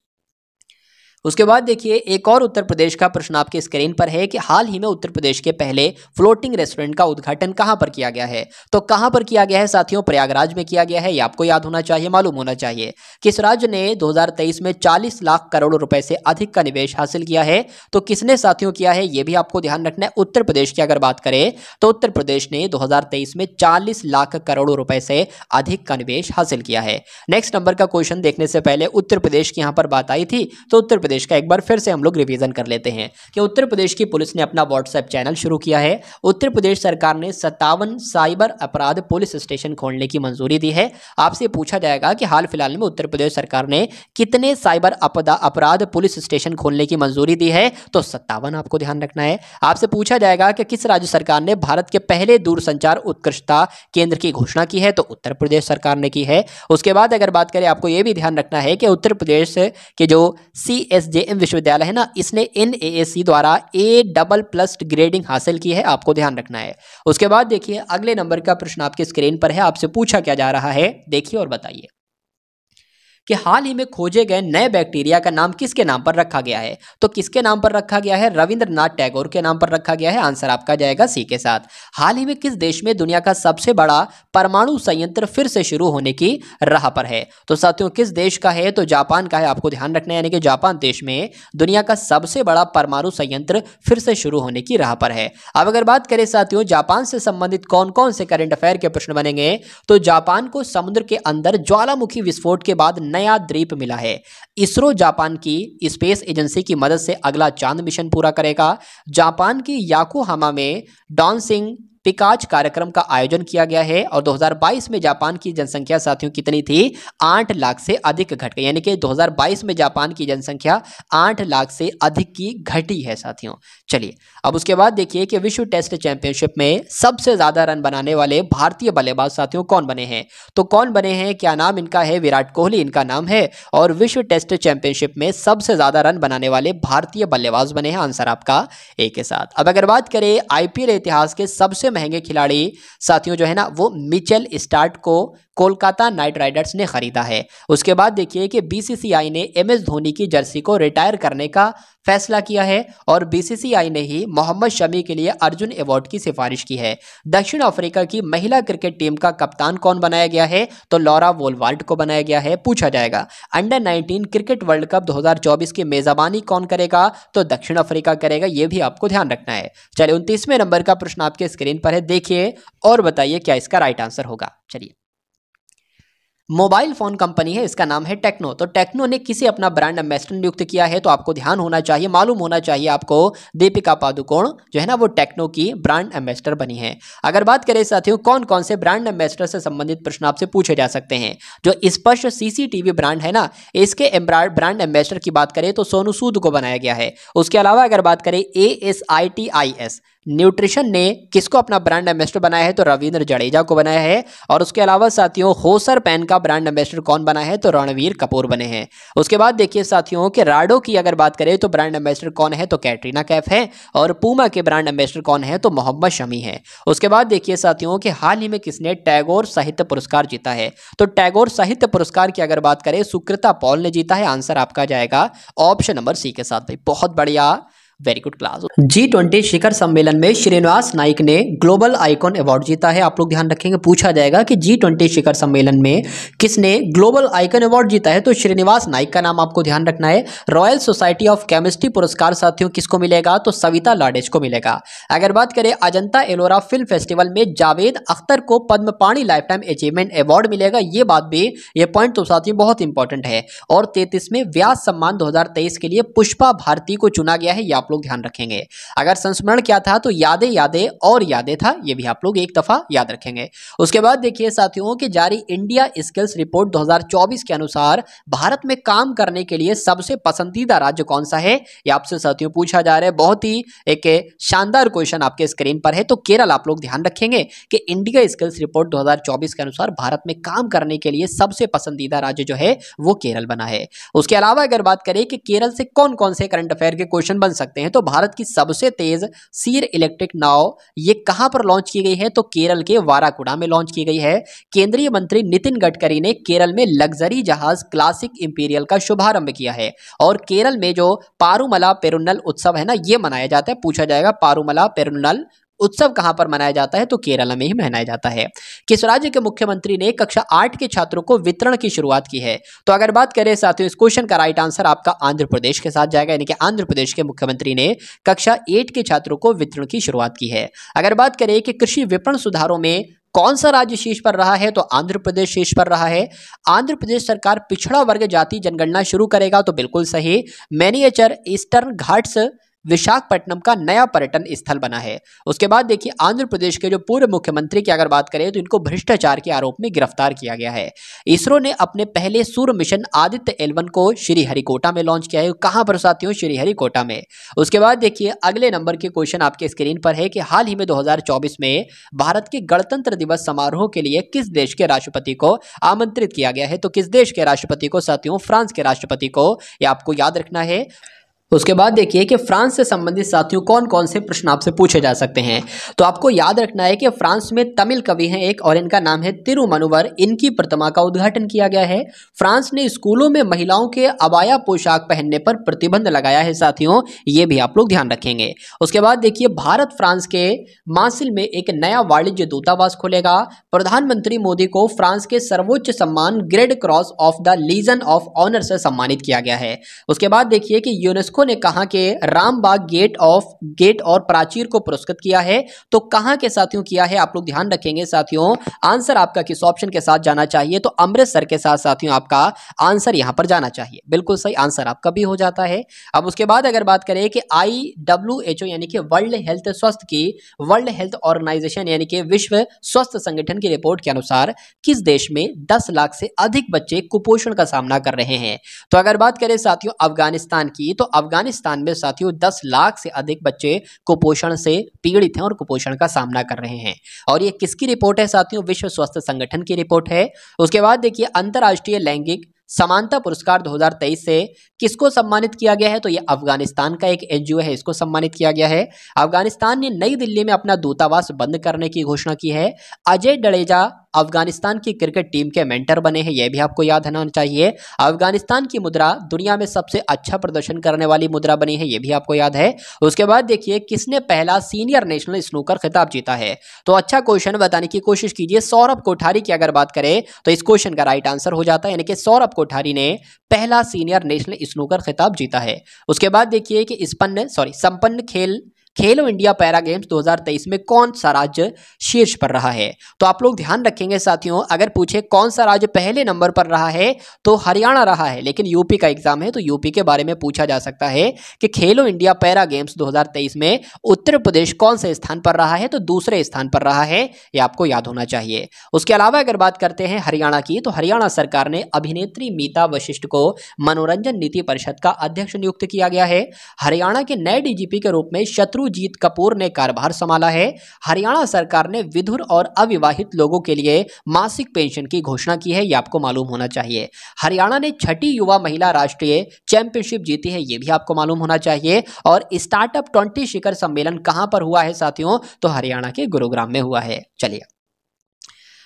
उसके बाद देखिए एक और उत्तर प्रदेश का प्रश्न आपके स्क्रीन पर है कि हाल ही में उत्तर प्रदेश के पहले फ्लोटिंग रेस्टोरेंट का उद्घाटन कहां पर किया गया है तो कहां पर किया गया है साथियों प्रयागराज में किया गया है ये आपको याद होना चाहिए मालूम होना चाहिए किस राज्य ने 2023 में 40 लाख करोड़ रुपए से अधिक का निवेश हासिल किया है तो किसने साथियों किया है ये भी आपको ध्यान रखना है उत्तर प्रदेश की अगर बात करें तो उत्तर प्रदेश ने दो में चालीस लाख करोड़ रुपए से अधिक का निवेश हासिल किया है नेक्स्ट नंबर का क्वेश्चन देखने से पहले उत्तर प्रदेश की यहाँ पर बात आई थी तो उत्तर प्रदेश का एक बार फिर से हम लोग रिविजन कर लेते हैं कि उत्तर प्रदेश की पुलिस ने अपना व्हाट्सएप चैनल शुरू किया है उत्तर प्रदेश सरकार ने सत्तावन साइबर अपराध पुलिस स्टेशन खोलने की मंजूरी दी है आपसे पूछा जाएगा कि हाल फिलहाल में उत्तर प्रदेश सरकार ने कितने साइबर अपराध पुलिस स्टेशन खोलने की मंजूरी दी है तो सत्तावन आपको ध्यान रखना है आपसे पूछा जाएगा कि किस राज्य सरकार ने भारत के पहले दूरसंचार उत्कृष्टता केंद्र की घोषणा की है तो उत्तर प्रदेश सरकार ने की है उसके बाद अगर बात करें आपको यह भी ध्यान रखना है कि उत्तर प्रदेश के जो सी एस जे एम विश्वविद्यालय है ना इसने एन ए ए सी द्वारा ए डबल प्लस ग्रेडिंग हासिल की है आपको ध्यान रखना है उसके बाद देखिए अगले नंबर का प्रश्न आपके स्क्रीन पर है आपसे पूछा क्या जा रहा है देखिए और बताइए कि हाल ही में खोजे गए नए बैक्टीरिया का नाम किसके नाम पर रखा गया है तो किसके नाम पर रखा गया है रविंद्रनाथ टैगोर के नाम पर रखा गया है आंसर आपका जाएगा सी के साथ हाल ही में किस देश में दुनिया का सबसे बड़ा परमाणु संयंत्र फिर से शुरू होने की राह पर है तो साथियों किस देश का है तो जापान का है आपको ध्यान रखना है यानी कि जापान देश में दुनिया का सबसे बड़ा परमाणु संयंत्र फिर से शुरू होने की राह पर है अब अगर बात करें साथियों जापान से संबंधित कौन कौन से करंट अफेयर के प्रश्न बनेंगे तो जापान को समुद्र के अंदर ज्वालामुखी विस्फोट के बाद नया द्वीप मिला है इसरो जापान की स्पेस एजेंसी की मदद से अगला चांद मिशन पूरा करेगा जापान की याकोहामा में डॉन्सिंग सिंह पिकाच कार्यक्रम का आयोजन किया गया है और 2022 में जापान की जनसंख्या साथियों कितनी थी 8 लाख से अधिक घट गई यानी कि 2022 में जापान की जनसंख्या 8 लाख से अधिक की घटी है साथियों चलिए अब उसके बाद देखिए कि विश्व टेस्ट चैंपियनशिप में सबसे ज़्यादा रन बनाने वाले भारतीय बल्लेबाज साथियों कौन बने हैं तो कौन बने हैं क्या नाम इनका है विराट कोहली इनका नाम है और विश्व टेस्ट चैंपियनशिप में सबसे ज़्यादा रन बनाने वाले भारतीय बल्लेबाज बने हैं आंसर आपका ए के साथ अब अगर बात करें आईपीएल इतिहास के सबसे महंगे खिलाड़ी साथियों जो है ना वो मिचेल स्टार्ट को कोलकाता नाइट राइडर्स ने खरीदा है उसके बाद देखिए कि बीसीसीआई ने एमएस धोनी की जर्सी को रिटायर करने का फैसला किया है और बीसीसीआई ने ही मोहम्मद शमी के लिए अर्जुन अवार्ड की सिफारिश की है दक्षिण अफ्रीका की महिला क्रिकेट टीम का कप्तान कौन बनाया गया है तो लॉरा वोलवाल्ट को बनाया गया है पूछा जाएगा अंडर 19 क्रिकेट वर्ल्ड कप 2024 की मेजबानी कौन करेगा तो दक्षिण अफ्रीका करेगा यह भी आपको ध्यान रखना है चलिए उनतीसवें नंबर का प्रश्न आपके स्क्रीन पर है देखिए और बताइए क्या इसका राइट आंसर होगा चलिए मोबाइल फ़ोन कंपनी है इसका नाम है टेक्नो तो टेक्नो ने किसी अपना ब्रांड एम्बेसडर नियुक्त किया है तो आपको ध्यान होना चाहिए मालूम होना चाहिए आपको दीपिका पादुकोण जो है ना वो टेक्नो की ब्रांड एम्बेसडर बनी है अगर बात करें साथियों कौन कौन से ब्रांड एम्बेसडर से संबंधित प्रश्न आपसे पूछे जा सकते हैं जो स्पष्ट सीसीटीवी ब्रांड है ना इसके ब्रांड एम्बेसडर की बात करें तो सोनू सूद को बनाया गया है उसके अलावा अगर बात करें A S I T I S nutrition ने किसको अपना ब्रांड एम्बेसडर बनाया है तो रविंद्र जडेजा को बनाया है और उसके अलावा साथियों होसर पैन का ब्रांड एम्बेसडर कौन बना है तो रणवीर कपूर बने हैं उसके बाद देखिए साथियों के राडो की अगर बात करें तो ब्रांड एम्बेसडर कौन है तो कैटरीना कैफ है और पूमा के ब्रांड एम्बेसडर कौन है तो मोहम्मद शमी है उसके बाद देखिए साथियों के हाल ही में किसने टैगोर साहित्य पुरस्कार जीता है तो टैगोर साहित्य पुरस्कार की अगर बात करें सुकृता पॉल ने जीता है आंसर आपका जाएगा ऑप्शन नंबर सी के साथ भाई बहुत बढ़िया very good class G twenty शिखर सम्मेलन में श्रीनिवास नाइक ने ग्लोबल आइकॉन अवार्ड जीता है आप लोग ध्यान रखेंगे पूछा जाएगा कि जी ट्वेंटी शिखर सम्मेलन में किसने ग्लोबल आइकॉन अवार्ड जीता है तो श्रीनिवास नाइक का नाम आपको ध्यान रखना है रॉयल सोसाइटी ऑफ केमिस्ट्री पुरस्कार साथियों किसको मिलेगा तो सविता लाडेज को मिलेगा अगर बात करें अजंता एलोरा फिल्म फेस्टिवल में जावेद अख्तर को पद्म पाणी लाइफ टाइम अचीवमेंट अवार्ड मिलेगा ये बात भी ये पॉइंट तो साथियों बहुत इंपॉर्टेंट है और तैतीसवें व्यास सम्मान दो के लिए पुष्पा भारती को चुना गया है ये आप लोग ध्यान रखेंगे अगर संस्मरण क्या था तो यादें यादें और यादें था ये भी आप लोग एक दफ़ा याद रखेंगे उसके बाद देखिए साथियों की जारी इंडिया स्किल्स रिपोर्ट दो के अनुसार भारत में काम करने के लिए सबसे पसंदीदा राज्य कौन सा है यह आपसे साथियों पूछा जा रहा है बहुत ही एक शानदार क्वेश्चन आपके स्क्रीन पर है तो केरल आप लोग ध्यान रखेंगे कि इंडिया स्किल्स रिपोर्ट 2024 के अनुसार भारत में काम करने के लिए सबसे पसंदीदा राज्य जो है वो केरल बना है उसके अलावा अगर बात करें कि केरल से कौन कौन से करंट अफेयर के क्वेश्चन बन सकते सकते हैं तो भारत की सबसे तेज सीर इलेक्ट्रिक नाव ये कहां पर लॉन्च की गई है तो केरल के वाराकुड़ा में लॉन्च की गई है केंद्रीय मंत्री नितिन गडकरी ने केरल में लग्जरी जहाज क्लासिक इंपीरियल का शुभारंभ किया है और केरल में जो पारूमला पेरुनल उत्सव है ना ये मनाया जाता है पूछा जाएगा पारूमला पेरुनल उत्सव कहाँ पर मनाया जाता है तो केरला में ही मनाया जाता है किस राज्य के मुख्यमंत्री ने कक्षा आठ के छात्रों को वितरण की शुरुआत की है तो अगर बात करें साथियों इस क्वेश्चन का राइट आंसर आपका आंध्र प्रदेश के साथ जाएगा यानी कि आंध्र प्रदेश के मुख्यमंत्री ने कक्षा एट के छात्रों को वितरण की शुरुआत की है अगर बात करें कि कृषि विपणन सुधारों में कौन सा राज्य शीर्ष पर रहा है तो आंध्र प्रदेश शीर्ष पर रहा है आंध्र प्रदेश सरकार पिछड़ा वर्ग जाति जनगणना शुरू करेगा तो बिल्कुल सही मैनिएचर ईस्टर्न घाट्स विशाखपट्टनम का नया पर्यटन स्थल बना है उसके बाद देखिए आंध्र प्रदेश के जो पूर्व मुख्यमंत्री की अगर बात करें तो इनको भ्रष्टाचार के आरोप में गिरफ्तार किया गया है इसरो ने अपने पहले सूर्य मिशन आदित्य एलवन को श्रीहरिकोटा में लॉन्च किया है कहाँ पर साथियों श्रीहरिकोटा में उसके बाद देखिए अगले नंबर के क्वेश्चन आपके स्क्रीन पर है कि हाल ही में दो में भारत के गणतंत्र दिवस समारोह के लिए किस देश के राष्ट्रपति को आमंत्रित किया गया है तो किस देश के राष्ट्रपति को साथियों फ्रांस के राष्ट्रपति को यह आपको याद रखना है उसके बाद देखिए कि फ्रांस से संबंधित साथियों कौन कौन से प्रश्न आपसे पूछे जा सकते हैं तो आपको याद रखना है कि फ्रांस में तमिल कवि हैं एक और इनका नाम है तिरुमनुवर इनकी प्रतिमा का उद्घाटन किया गया है फ्रांस ने स्कूलों में महिलाओं के अबाया पोशाक पहनने पर प्रतिबंध लगाया है साथियों ये भी आप लोग ध्यान रखेंगे उसके बाद देखिए भारत फ्रांस के मासिल में एक नया वाणिज्य दूतावास खोलेगा प्रधानमंत्री मोदी को फ्रांस के सर्वोच्च सम्मान grand cross of the Legion of Honour से सम्मानित किया गया है उसके बाद देखिए कि यूनेस्को लेखकों ने कहा कि रामबाग गेट ऑफ गेट और प्राचीर को पुरस्कृत किया है तो कहाँ के साथियों किया है आप लोग ध्यान रखेंगे साथियों आंसर आपका किस ऑप्शन के साथ जाना चाहिए तो अमृतसर के साथ साथियों आपका आंसर यहाँ पर जाना चाहिए बिल्कुल सही आंसर आपका भी हो जाता है अब उसके बाद अगर बात करें कि आई डब्ल्यू एच ओ यानी कि वर्ल्ड हेल्थ स्वस्थ की वर्ल्ड हेल्थ ऑर्गेनाइजेशन यानी कि विश्व स्वस्थ संगठन की रिपोर्ट के अनुसार किस देश में दस लाख से अधिक बच्चे कुपोषण का सामना कर रहे हैं तो अगर बात करें साथियों अफगानिस्तान की तो अफगान अफगानिस्तान में साथियों दस लाख से अधिक बच्चे कुपोषण से पीड़ित हैं और कुपोषण का सामना कर रहे हैं और ये किसकी रिपोर्ट है साथियों विश्व स्वास्थ्य संगठन की रिपोर्ट है उसके बाद देखिए अंतर्राष्ट्रीय लैंगिक समानता पुरस्कार 2023 से किसको सम्मानित किया गया है तो ये अफगानिस्तान का एक एनजीओ है इसको सम्मानित किया गया है अफगानिस्तान ने नई दिल्ली में अपना दूतावास बंद करने की घोषणा की है अजय डडेजा अफगानिस्तान की क्रिकेट टीम के मेंटर बने हैं यह भी आपको याद होना चाहिए अफगानिस्तान की मुद्रा दुनिया में सबसे अच्छा प्रदर्शन करने वाली मुद्रा बनी है यह भी आपको याद है उसके बाद देखिए किसने पहला सीनियर नेशनल स्नूकर खिताब जीता है तो अच्छा क्वेश्चन बताने की कोशिश कीजिए सौरभ कोठारी की अगर बात करें तो इस क्वेश्चन का राइट आंसर हो जाता है यानी कि सौरभ कोठारी ने पहला सीनियर नेशनल स्नूकर खिताब जीता है उसके बाद देखिए कि स्पन्न सॉरी संपन्न खेल खेलो इंडिया पैरा गेम्स 2023 में कौन सा राज्य शीर्ष पर रहा है तो आप लोग ध्यान रखेंगे साथियों अगर पूछे कौन सा राज्य पहले नंबर पर रहा है तो हरियाणा रहा है लेकिन यूपी का एग्जाम है तो यूपी के बारे में पूछा जा सकता है कि खेलो इंडिया पैरा गेम्स 2023 में उत्तर प्रदेश कौन से स्थान पर रहा है तो दूसरे स्थान पर रहा है ये आपको याद होना चाहिए उसके अलावा अगर बात करते हैं हरियाणा की तो हरियाणा सरकार ने अभिनेत्री मीता वशिष्ठ को मनोरंजन नीति परिषद का अध्यक्ष नियुक्त किया गया है हरियाणा के नए डीजीपी के रूप में शत्रु विध्रुजीत कपूर ने कार्यभार संभाला है हरियाणा सरकार ने विधुर और अविवाहित लोगों के लिए मासिक पेंशन की घोषणा की है ये आपको मालूम होना चाहिए हरियाणा ने छठी युवा महिला राष्ट्रीय चैंपियनशिप जीती है ये भी आपको मालूम होना चाहिए और स्टार्टअप ट्वेंटी शिखर सम्मेलन कहाँ पर हुआ है साथियों तो हरियाणा के गुरुग्राम में हुआ है चलिए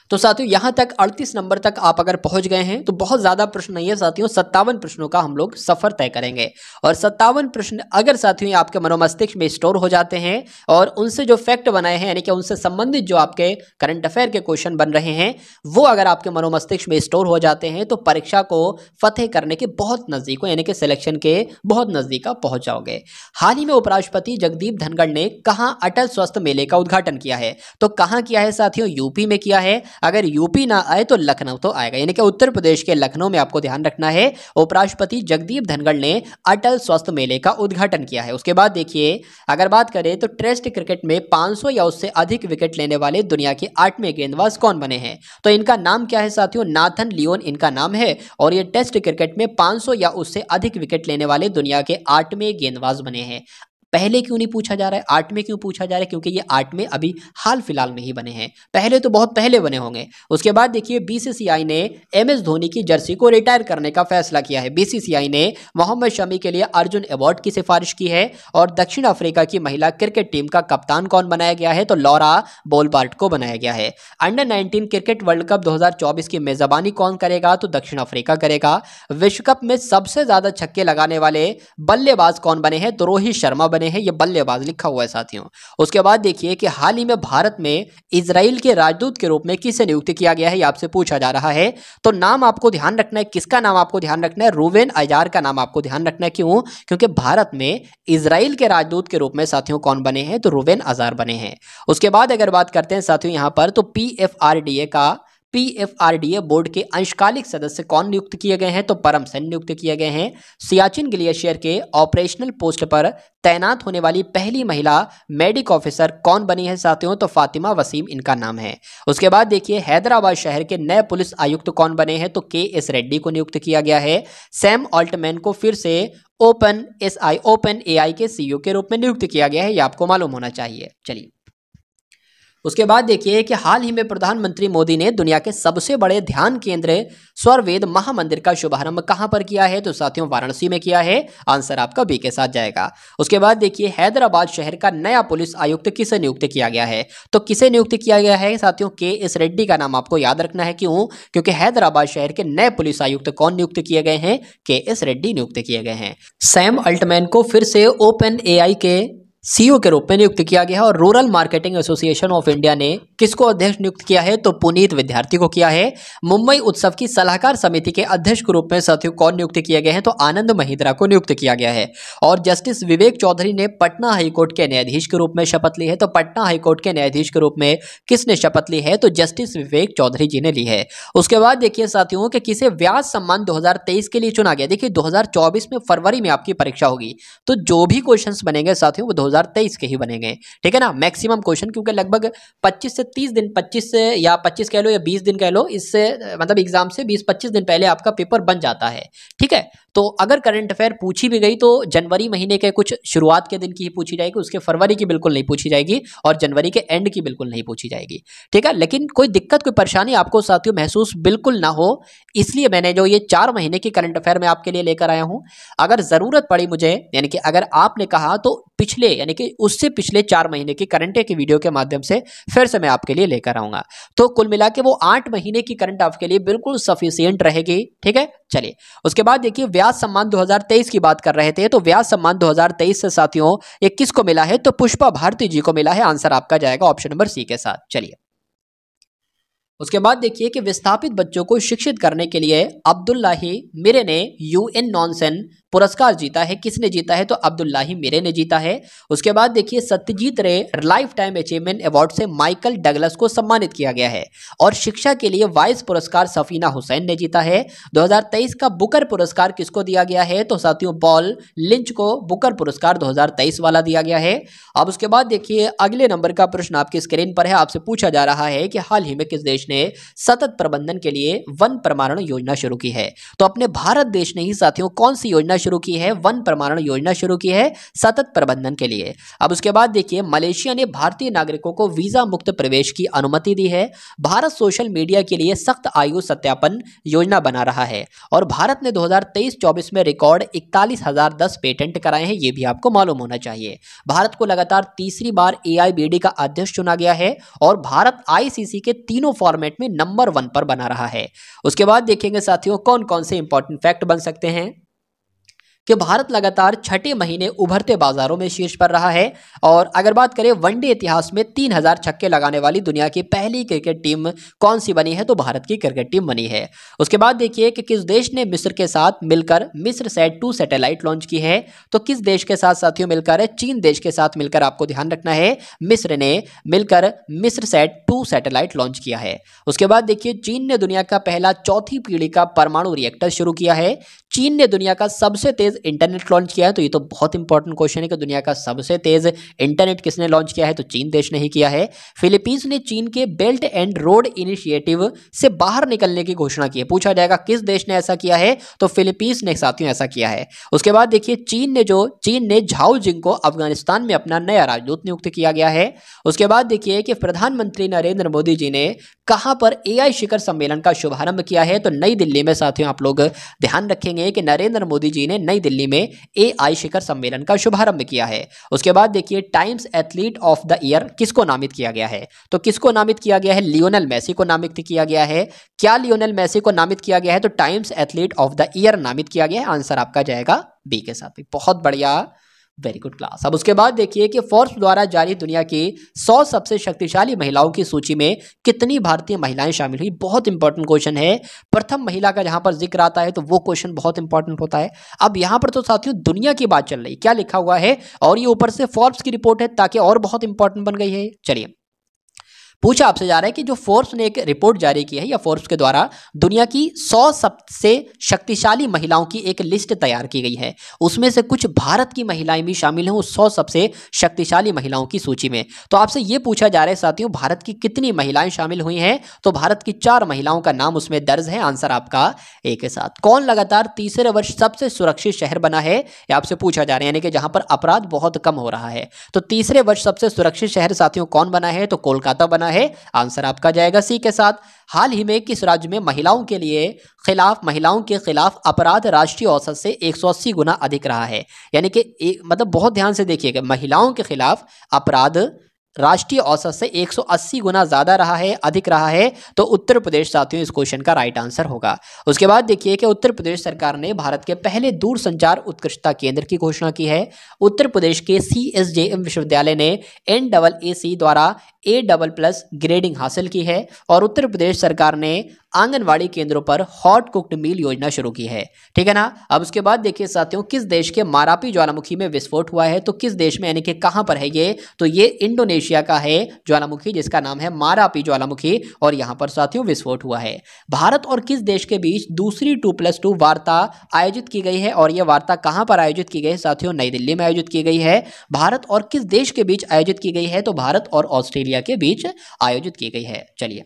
तो साथियों यहाँ तक 38 नंबर तक आप अगर पहुँच गए हैं तो बहुत ज़्यादा प्रश्न नहीं है साथियों सत्तावन प्रश्नों का हम लोग सफ़र तय करेंगे और सत्तावन प्रश्न अगर साथियों आपके मनोमस्तिष्क में स्टोर हो जाते हैं और उनसे जो फैक्ट बनाए हैं यानी कि उनसे संबंधित जो आपके करंट अफेयर के क्वेश्चन बन रहे हैं वो अगर आपके मनोमस्तिष्क में स्टोर हो जाते हैं तो परीक्षा को फतेह करने के बहुत नज़दीक हो यानी कि सिलेक्शन के बहुत नज़दीक आप पहुंच जाओगे हाल ही में उपराष्ट्रपति जगदीप धनगढ़ ने कहाँ अटल स्वास्थ्य मेले का उद्घाटन किया है तो कहाँ किया है साथियों यूपी में किया है अगर यूपी ना आए तो लखनऊ तो आएगा यानी कि उत्तर प्रदेश के लखनऊ में आपको ध्यान रखना है उपराष्ट्रपति जगदीप धनगढ़ ने अटल स्वास्थ्य मेले का उद्घाटन किया है उसके बाद देखिए अगर बात करें तो टेस्ट क्रिकेट में पांच या उससे अधिक विकेट लेने वाले दुनिया के आठवें गेंदबाज कौन बने हैं तो इनका नाम क्या है साथियों नाथन लियोन इनका नाम है और ये टेस्ट क्रिकेट में पांच या उससे अधिक विकेट लेने वाले दुनिया के आठवें गेंदबाज बने हैं पहले क्यों नहीं पूछा जा रहा है आठ में क्यों पूछा जा रहा है क्योंकि ये आठ में अभी हाल फिलहाल में ही बने हैं पहले तो बहुत पहले बने होंगे उसके बाद देखिए बीसीसीआई ने एम एस धोनी की जर्सी को रिटायर करने का फैसला किया है बीसीसीआई ने मोहम्मद शमी के लिए अर्जुन अवार्ड की सिफारिश की है और दक्षिण अफ्रीका की महिला क्रिकेट टीम का कप्तान कौन बनाया गया है तो लॉरा बोलबार्ट को बनाया गया है under nineteen cricket world cup दो की मेजबानी कौन करेगा तो दक्षिण अफ्रीका करेगा विश्व कप में सबसे ज्यादा छक्के लगाने वाले बल्लेबाज कौन बने हैं तो रोहित शर्मा बने बने हैं ये बल्लेबाज लिखा हुआ है साथियों उसके बाद देखिए कि हाल ही में भारत में इसराइल के राजदूत के रूप में किसे नियुक्त किया गया है ये आपसे पूछा जा रहा है तो नाम आपको ध्यान रखना है किसका नाम आपको ध्यान रखना है रूवेन अजार का नाम आपको ध्यान रखना है क्यों क्योंकि भारत में इसराइल के राजदूत के रूप में साथियों कौन बने हैं तो रूवेन अजार बने हैं उसके बाद अगर बात करते हैं साथियों यहाँ पर तो पी का पीएफआरडीए बोर्ड के अंशकालिक सदस्य कौन नियुक्त किए गए हैं तो परम सेन नियुक्त किए गए हैं सियाचिन ग्लेशियर के ऑपरेशनल पोस्ट पर तैनात होने वाली पहली महिला मेडिक ऑफिसर कौन बनी है साथियों तो फातिमा वसीम इनका नाम है उसके बाद देखिए हैदराबाद शहर के नए पुलिस आयुक्त कौन बने हैं तो के एस रेड्डी को नियुक्त किया गया है सैम ऑल्टमैन को फिर से ओपन आई ओपन ए के सीईओ के रूप में नियुक्त किया गया है यह आपको मालूम होना चाहिए चलिए उसके बाद देखिए कि हाल ही में प्रधानमंत्री मोदी ने दुनिया के सबसे बड़े ध्यान केंद्र स्वरवेद महामंदिर का शुभारंभ कहां पर किया है तो साथियों वाराणसी में किया है आंसर आपका बी के साथ जाएगा उसके बाद देखिए हैदराबाद शहर का नया पुलिस आयुक्त किसे नियुक्त किया गया है तो किसे नियुक्त किया गया है साथियों के एस रेड्डी का नाम आपको याद रखना है क्यों क्योंकि हैदराबाद शहर के नए पुलिस आयुक्त कौन नियुक्त किए गए हैं के एस रेड्डी नियुक्त किए गए हैं सैम अल्टमैन को फिर से ओपन ए के सीईओ e के रूप में नियुक्त किया गया है और rural marketing association of India ने किसको अध्यक्ष नियुक्त किया है तो पुनीत विद्यार्थी को किया है मुंबई उत्सव की सलाहकार समिति के अध्यक्ष के रूप में साथियों कौन नियुक्त किया गया है तो आनंद महिंद्रा को नियुक्त किया गया है और जस्टिस विवेक चौधरी ने पटना हाईकोर्ट के न्यायाधीश के रूप में शपथ ली है तो पटना हाईकोर्ट के न्यायाधीश के रूप में किसने शपथ ली है तो जस्टिस विवेक चौधरी जी ने ली है उसके बाद देखिए साथियों के किसे व्यास सम्मान दो के लिए चुना गया देखिए दो में फरवरी में आपकी परीक्षा होगी तो जो भी क्वेश्चन बनेंगे साथियों वो 2023 के ही बनेंगे ठीक है ना मैक्सिमम क्वेश्चन क्योंकि लगभग 25 से 30 दिन 25 से या 25 कह लो या 20 दिन कह लो इससे मतलब एग्जाम से 20-25 दिन पहले आपका पेपर बन जाता है ठीक है तो अगर करंट अफेयर पूछी भी गई तो जनवरी महीने के कुछ शुरुआत के दिन की ही पूछी जाएगी उसके फरवरी की बिल्कुल नहीं पूछी जाएगी और जनवरी के एंड की बिल्कुल नहीं पूछी जाएगी ठीक है लेकिन कोई दिक्कत कोई परेशानी आपको साथियों महसूस बिल्कुल ना हो इसलिए मैंने जो ये चार महीने की करंट अफेयर मैं आपके लिए लेकर आया हूँ अगर ज़रूरत पड़ी मुझे यानी कि अगर आपने कहा तो पिछले यानी कि उससे पिछले चार महीने की करंट की वीडियो के माध्यम से फिर से मैं आपके लिए लेकर आऊंगा तो कुल मिला के वो आठ महीने की करंट आपके लिए बिल्कुल सफिशियंट रहेगी ठीक है चलिए उसके बाद देखिए व्यास सम्मान 2023 की बात कर रहे थे तो व्यास सम्मान 2023 से साथियों इक्कीस को मिला है तो पुष्पा भारती जी को मिला है आंसर आपका जाएगा ऑप्शन नंबर सी के साथ चलिए उसके बाद देखिए कि विस्थापित बच्चों को शिक्षित करने के लिए अब्दुल्लाही मिरे ने यूएन नॉनसेन पुरस्कार जीता है किसने जीता है तो अब्दुल्लाही मेरे ने जीता है उसके बाद देखिए Satyajit Ray life time achievement award से माइकल डगलस को सम्मानित किया गया है और शिक्षा के लिए वाइस पुरस्कार सफीना हुसैन ने जीता है 2023 का बुकर पुरस्कार किसको दिया गया है तो साथियों पॉल लिंच को बुकर पुरस्कार दो वाला दिया गया है अब उसके बाद देखिए अगले नंबर का प्रश्न आपकी स्क्रीन पर है आपसे पूछा जा रहा है कि हाल ही में किस देश ने सतत प्रबंधन के लिए वन प्रमाणन योजना शुरू की है तो अपने भारत देश ने ही साथियों कौन सी योजना शुरू की है वन प्रमाणन योजना शुरू की है सतत प्रबंधन के लिए अब उसके बाद देखिए मलेशिया ने भारतीय नागरिकों को वीजा मुक्त प्रवेश की अनुमति दी है भारत सोशल मीडिया के लिए सख्त आयु सत्यापन योजना बना रहा है और भारत ने 2023-24 में रिकॉर्ड इकतालीस पेटेंट कराए हैं ये भी आपको मालूम होना चाहिए भारत को लगातार तीसरी बार ए का अध्यक्ष चुना गया है और भारत आईसीसी के तीनों फॉर्मेट में नंबर वन पर बना रहा है उसके बाद देखेंगे साथियों कौन कौन से इंपॉर्टेंट फैक्ट बन सकते हैं कि भारत लगातार छठे महीने उभरते बाजारों में शीर्ष पर रहा है और अगर बात करें वनडे इतिहास में तीन हजार छक्के लगाने वाली दुनिया की पहली क्रिकेट टीम कौन सी बनी है तो भारत की क्रिकेट टीम बनी है उसके बाद देखिए कि किस देश ने मिस्र के साथ मिलकर मिस्र सेट टू सैटेलाइट लॉन्च की है तो किस देश के साथ साथियों मिलकर चीन देश के साथ मिलकर आपको ध्यान रखना है मिस्र ने मिलकर मिस्र सेट टू सैटेलाइट लॉन्च किया है उसके बाद देखिए चीन ने दुनिया का पहला चौथी पीढ़ी का परमाणु रिएक्टर शुरू किया है चीन ने दुनिया का सबसे तेज तेज इंटरनेट लॉन्च किया है तो ये तो बहुत इंपॉर्टेंट क्वेश्चन है कि दुनिया का सबसे तेज इंटरनेट किसने लॉन्च किया है तो चीन देश ने ही किया है फिलीपींस ने चीन के बेल्ट एंड रोड इनिशिएटिव से बाहर निकलने की घोषणा की है पूछा जाएगा किस देश ने ऐसा किया है तो फिलीपींस ने साथियों ऐसा किया है उसके बाद देखिए चीन ने जो चीन ने झाओ जिंग को अफगानिस्तान में अपना नया राजदूत नियुक्त किया गया है उसके बाद देखिए कि प्रधानमंत्री नरेंद्र मोदी जी ने कहां पर एआई शिखर सम्मेलन का शुभारंभ किया है तो नई दिल्ली में साथियों आप लोग ध्यान रखेंगे कि नरेंद्र मोदी जी ने नई दिल्ली में ए आई शिखर सम्मेलन का शुभारंभ किया है उसके बाद देखिए Times athlete of the year किसको नामित किया गया है तो किसको नामित किया गया है लियोनल मैसी को नामित किया गया है क्या लियोनल मैसी को नामित किया गया है तो Times athlete of the year नामित किया गया है आंसर आपका जाएगा बी के साथ बहुत बढ़िया वेरी गुड क्लास अब उसके बाद देखिए कि फोर्स द्वारा जारी दुनिया की 100 सबसे शक्तिशाली महिलाओं की सूची में कितनी भारतीय महिलाएं शामिल हुई बहुत इंपॉर्टेंट क्वेश्चन है प्रथम महिला का जहां पर जिक्र आता है तो वो क्वेश्चन बहुत इंपॉर्टेंट होता है अब यहां पर तो साथियों दुनिया की बात चल रही क्या लिखा हुआ है और ये ऊपर से फोर्ब्स की रिपोर्ट है ताकि और बहुत इंपॉर्टेंट बन गई है चलिए पूछा आपसे जा रहा है कि जो फोर्ब्स ने एक रिपोर्ट जारी की है या फोर्ब्स के द्वारा दुनिया की सौ सबसे शक्तिशाली महिलाओं की एक लिस्ट तैयार की गई है उसमें से कुछ भारत की महिलाएं भी शामिल हैं उस सौ सबसे शक्तिशाली महिलाओं की सूची में तो आपसे ये पूछा जा रहा है साथियों भारत की कितनी महिलाएं शामिल हुई हैं तो भारत की चार महिलाओं का नाम उसमें दर्ज है आंसर आपका एक के साथ कौन लगातार तीसरे वर्ष सबसे सुरक्षित शहर बना है यह आपसे पूछा जा रहा है यानी कि जहां पर अपराध बहुत कम हो रहा है तो तीसरे वर्ष सबसे सुरक्षित शहर साथियों कौन बना है तो कोलकाता बना है है आंसर आपका जाएगा सी के साथ हाल ही में किस राज्य में महिलाओं के लिए खिलाफ महिलाओं के खिलाफ अपराध राष्ट्रीय औसत से 180 गुना अधिक रहा है यानी कि मतलब बहुत ध्यान से देखिएगा महिलाओं के खिलाफ अपराध राष्ट्रीय औसत से 180 गुना ज़्यादा रहा है अधिक रहा है तो उत्तर प्रदेश साथियों इस क्वेश्चन का राइट आंसर होगा उसके बाद देखिए कि उत्तर प्रदेश सरकार ने भारत के पहले दूरसंचार उत्कृष्टता केंद्र की घोषणा की है उत्तर प्रदेश के सी एस जे एम विश्वविद्यालय ने एन डबल ए सी द्वारा ए डबल प्लस ग्रेडिंग हासिल की है और उत्तर प्रदेश सरकार ने आंगनवाड़ी केंद्रों पर हॉट कुक्ड मील योजना शुरू की है ठीक है ना अब उसके बाद देखिए साथियों किस देश के मारापी ज्वालामुखी में विस्फोट हुआ है तो किस देश में यानी कि कहां पर है ये तो ये इंडोनेशिया का है ज्वालामुखी जिसका नाम है मारापी ज्वालामुखी और यहाँ पर साथियों विस्फोट हुआ है भारत और किस देश के बीच दूसरी टू प्लस टू वार्ता आयोजित की गई है और यह वार्ता कहाँ पर आयोजित की गई है साथियों नई दिल्ली में आयोजित की गई है भारत और किस देश के बीच आयोजित की गई है तो भारत और ऑस्ट्रेलिया के बीच आयोजित की गई है चलिए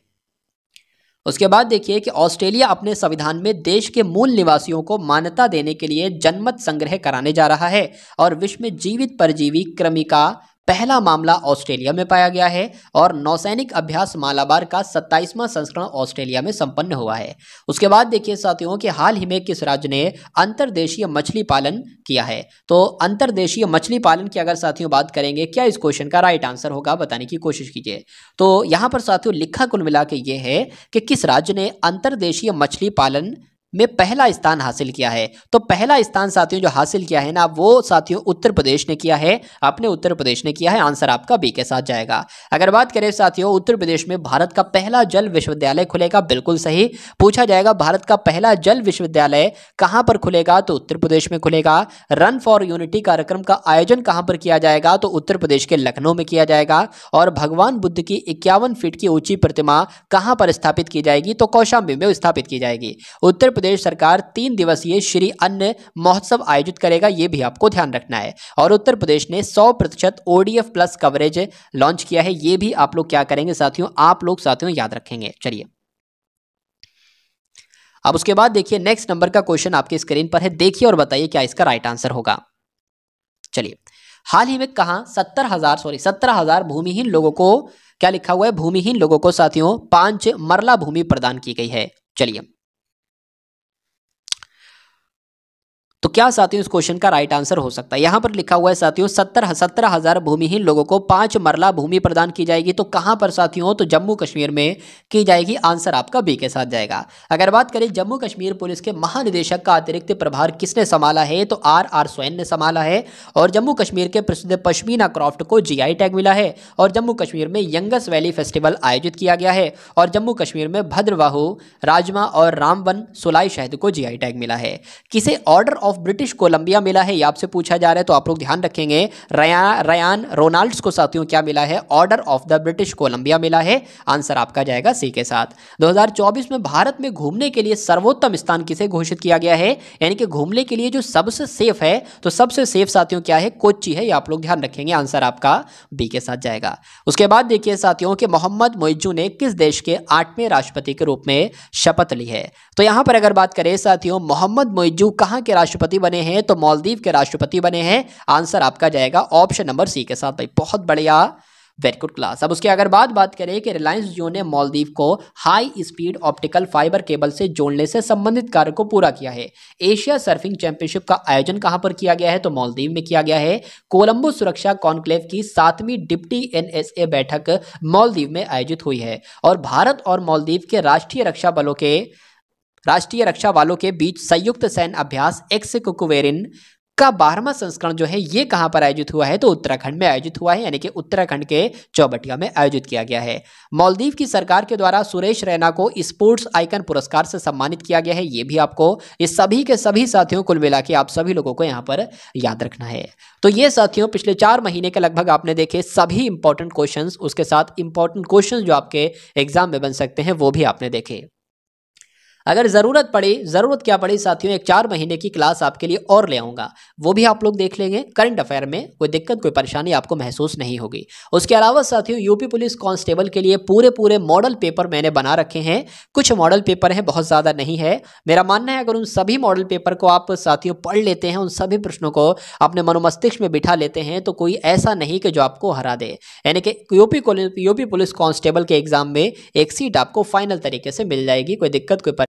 उसके बाद देखिए कि ऑस्ट्रेलिया अपने संविधान में देश के मूल निवासियों को मान्यता देने के लिए जनमत संग्रह कराने जा रहा है और विश्व में जीवित परजीवी क्रमिका पहला मामला ऑस्ट्रेलिया में पाया गया है और नौसैनिक अभ्यास मालाबार का सत्ताईसवां संस्करण ऑस्ट्रेलिया में संपन्न हुआ है उसके बाद देखिए साथियों कि हाल ही में किस राज्य ने अंतर्देशीय मछली पालन किया है तो अंतर्देशीय मछली पालन की अगर साथियों बात करेंगे क्या इस क्वेश्चन का राइट आंसर होगा बताने की कोशिश कीजिए तो यहाँ पर साथियों लिखा कुल मिला के ये है कि किस राज्य ने अंतर्देशीय मछली पालन में पहला स्थान हासिल किया है तो पहला स्थान साथियों जो हासिल किया है ना वो साथियों उत्तर प्रदेश ने किया है अपने उत्तर प्रदेश ने किया है आंसर आपका बी के साथ जाएगा अगर बात करें साथियों उत्तर प्रदेश में भारत का पहला जल विश्वविद्यालय खुलेगा बिल्कुल सही पूछा जाएगा भारत का पहला जल विश्वविद्यालय कहाँ पर खुलेगा तो उत्तर प्रदेश में खुलेगा रन फॉर यूनिटी कार्यक्रम का आयोजन कहाँ पर किया जाएगा तो उत्तर प्रदेश के लखनऊ में किया जाएगा और भगवान बुद्ध की इक्यावन फीट की ऊंची प्रतिमा कहाँ पर स्थापित की जाएगी तो कौशाम्बी में स्थापित की जाएगी उत्तर प्रदेश सरकार तीन दिवसीय श्री अन्न महोत्सव आयोजित करेगा ये भी आपको ध्यान रखना है और उत्तर प्रदेश ने सौ प्रतिशत ओडीएफ प्लस कवरेज लॉन्च किया है ये भी आप लोग क्या करेंगे साथियों आप लोग साथियों याद रखेंगे चलिए अब उसके बाद देखिए नेक्स्ट नंबर का क्वेश्चन आपके स्क्रीन पर है देखिए और बताइए क्या इसका राइट आंसर होगा चलिए हाल ही में कहा सत्तर हजार सॉरी सत्तर हजार भूमिहीन लोगों को क्या लिखा हुआ है भूमिहीन लोगों को साथियों पांच मरला भूमि प्रदान की गई है चलिए तो क्या साथियों इस क्वेश्चन का राइट आंसर हो सकता है यहां पर लिखा हुआ है साथियों सत्तर सत्रह हजार भूमिहीन लोगों को पांच मरला भूमि प्रदान की जाएगी तो कहां पर साथियों तो जम्मू कश्मीर में की जाएगी आंसर आपका बी के साथ जाएगा अगर बात करें जम्मू कश्मीर पुलिस के महानिदेशक का अतिरिक्त प्रभार किसने संभाला है तो आर आर स्वयं ने संभाला है और जम्मू कश्मीर के प्रसिद्ध पश्मीना क्रॉफ्ट को जी टैग मिला है और जम्मू कश्मीर में यंगस वैली फेस्टिवल आयोजित किया गया है और जम्मू कश्मीर में भद्रवाहू राजमा और रामवन सुलाई शहद को जी टैग मिला है किसे ऑर्डर ऑफ ब्रिटिश कोलंबिया मिला है ये आपसे पूछा जा रहा है तो आप लोग ध्यान रखेंगे रयान रयान रोनाल्ड्स को साथियों क्या मिला है Order of the British Columbia मिला है आंसर आपका जाएगा सी के साथ 2024 में भारत में घूमने के लिए सर्वोत्तम स्थान किसे घोषित किया गया है यानी कि घूमने के लिए जो सबसे सेफ है तो सबसे सेफ साथियों क्या है कोच्ची है ये आप लोग ध्यान रखेंगे आंसर आपका बी के साथ जाएगा उसके बाद देखिए साथियों के मोहम्मद मोइजू ने किस देश के आठवें राष्ट्रपति के रूप में शपथ ली है तो यहां पर अगर बात करें साथियों मोहम्मद मोइजू कहां के राष्ट्रपति राष्ट्रपति बने हैं तो मालदीव के राष्ट्रपति बने हैं आंसर आपका जाएगा ऑप्शन नंबर सी के साथ भाई बहुत बढ़िया वेरी गुड क्लास अब उसके अगर बात बात करें कि रिलायंस जियो ने मालदीव को high speed optical fibre cable से जोड़ने से संबंधित कार्य को पूरा किया है एशिया सर्फिंग चैंपियनशिप का आयोजन कहां पर किया गया है तो मालदीव में किया गया है कोलंबो सुरक्षा कॉन्क्लेव की सातवीं डिप्टी एनएसए बैठक मालदीव में आयोजित हुई है और भारत और मालदीव के राष्ट्रीय रक्षा बलों के राष्ट्रीय रक्षा वालों के बीच संयुक्त सैन्य अभ्यास एक्स कुकुवेरिन का बारहवा संस्करण जो है ये कहाँ पर आयोजित हुआ है तो उत्तराखंड में आयोजित हुआ है यानी कि उत्तराखंड के चौबटिया में आयोजित किया गया है मालदीव की सरकार के द्वारा सुरेश रैना को स्पोर्ट्स आइकन पुरस्कार से सम्मानित किया गया है ये भी आपको इस सभी के सभी साथियों कुल मिला के आप सभी लोगों को यहाँ पर याद रखना है तो ये साथियों पिछले चार महीने के लगभग आपने देखे सभी इंपॉर्टेंट क्वेश्चन उसके साथ इंपॉर्टेंट क्वेश्चन जो आपके एग्जाम में बन सकते हैं वो भी आपने देखे अगर ज़रूरत पड़े ज़रूरत क्या पड़े साथियों एक चार महीने की क्लास आपके लिए और ले आऊँगा वो भी आप लोग देख लेंगे करंट अफेयर में कोई दिक्कत कोई परेशानी आपको महसूस नहीं होगी उसके अलावा साथियों यूपी पुलिस कांस्टेबल के लिए पूरे पूरे मॉडल पेपर मैंने बना रखे हैं कुछ मॉडल पेपर हैं बहुत ज़्यादा नहीं है मेरा मानना है अगर उन सभी मॉडल पेपर को आप साथियों पढ़ लेते हैं उन सभी प्रश्नों को अपने मनोमस्तिष्क में बिठा लेते हैं तो कोई ऐसा नहीं कि जो आपको हरा दे यानी कि यूपी यूपी पुलिस कॉन्स्टेबल के एग्ज़ाम में एक सीट आपको फाइनल तरीके से मिल जाएगी कोई दिक्कत कोई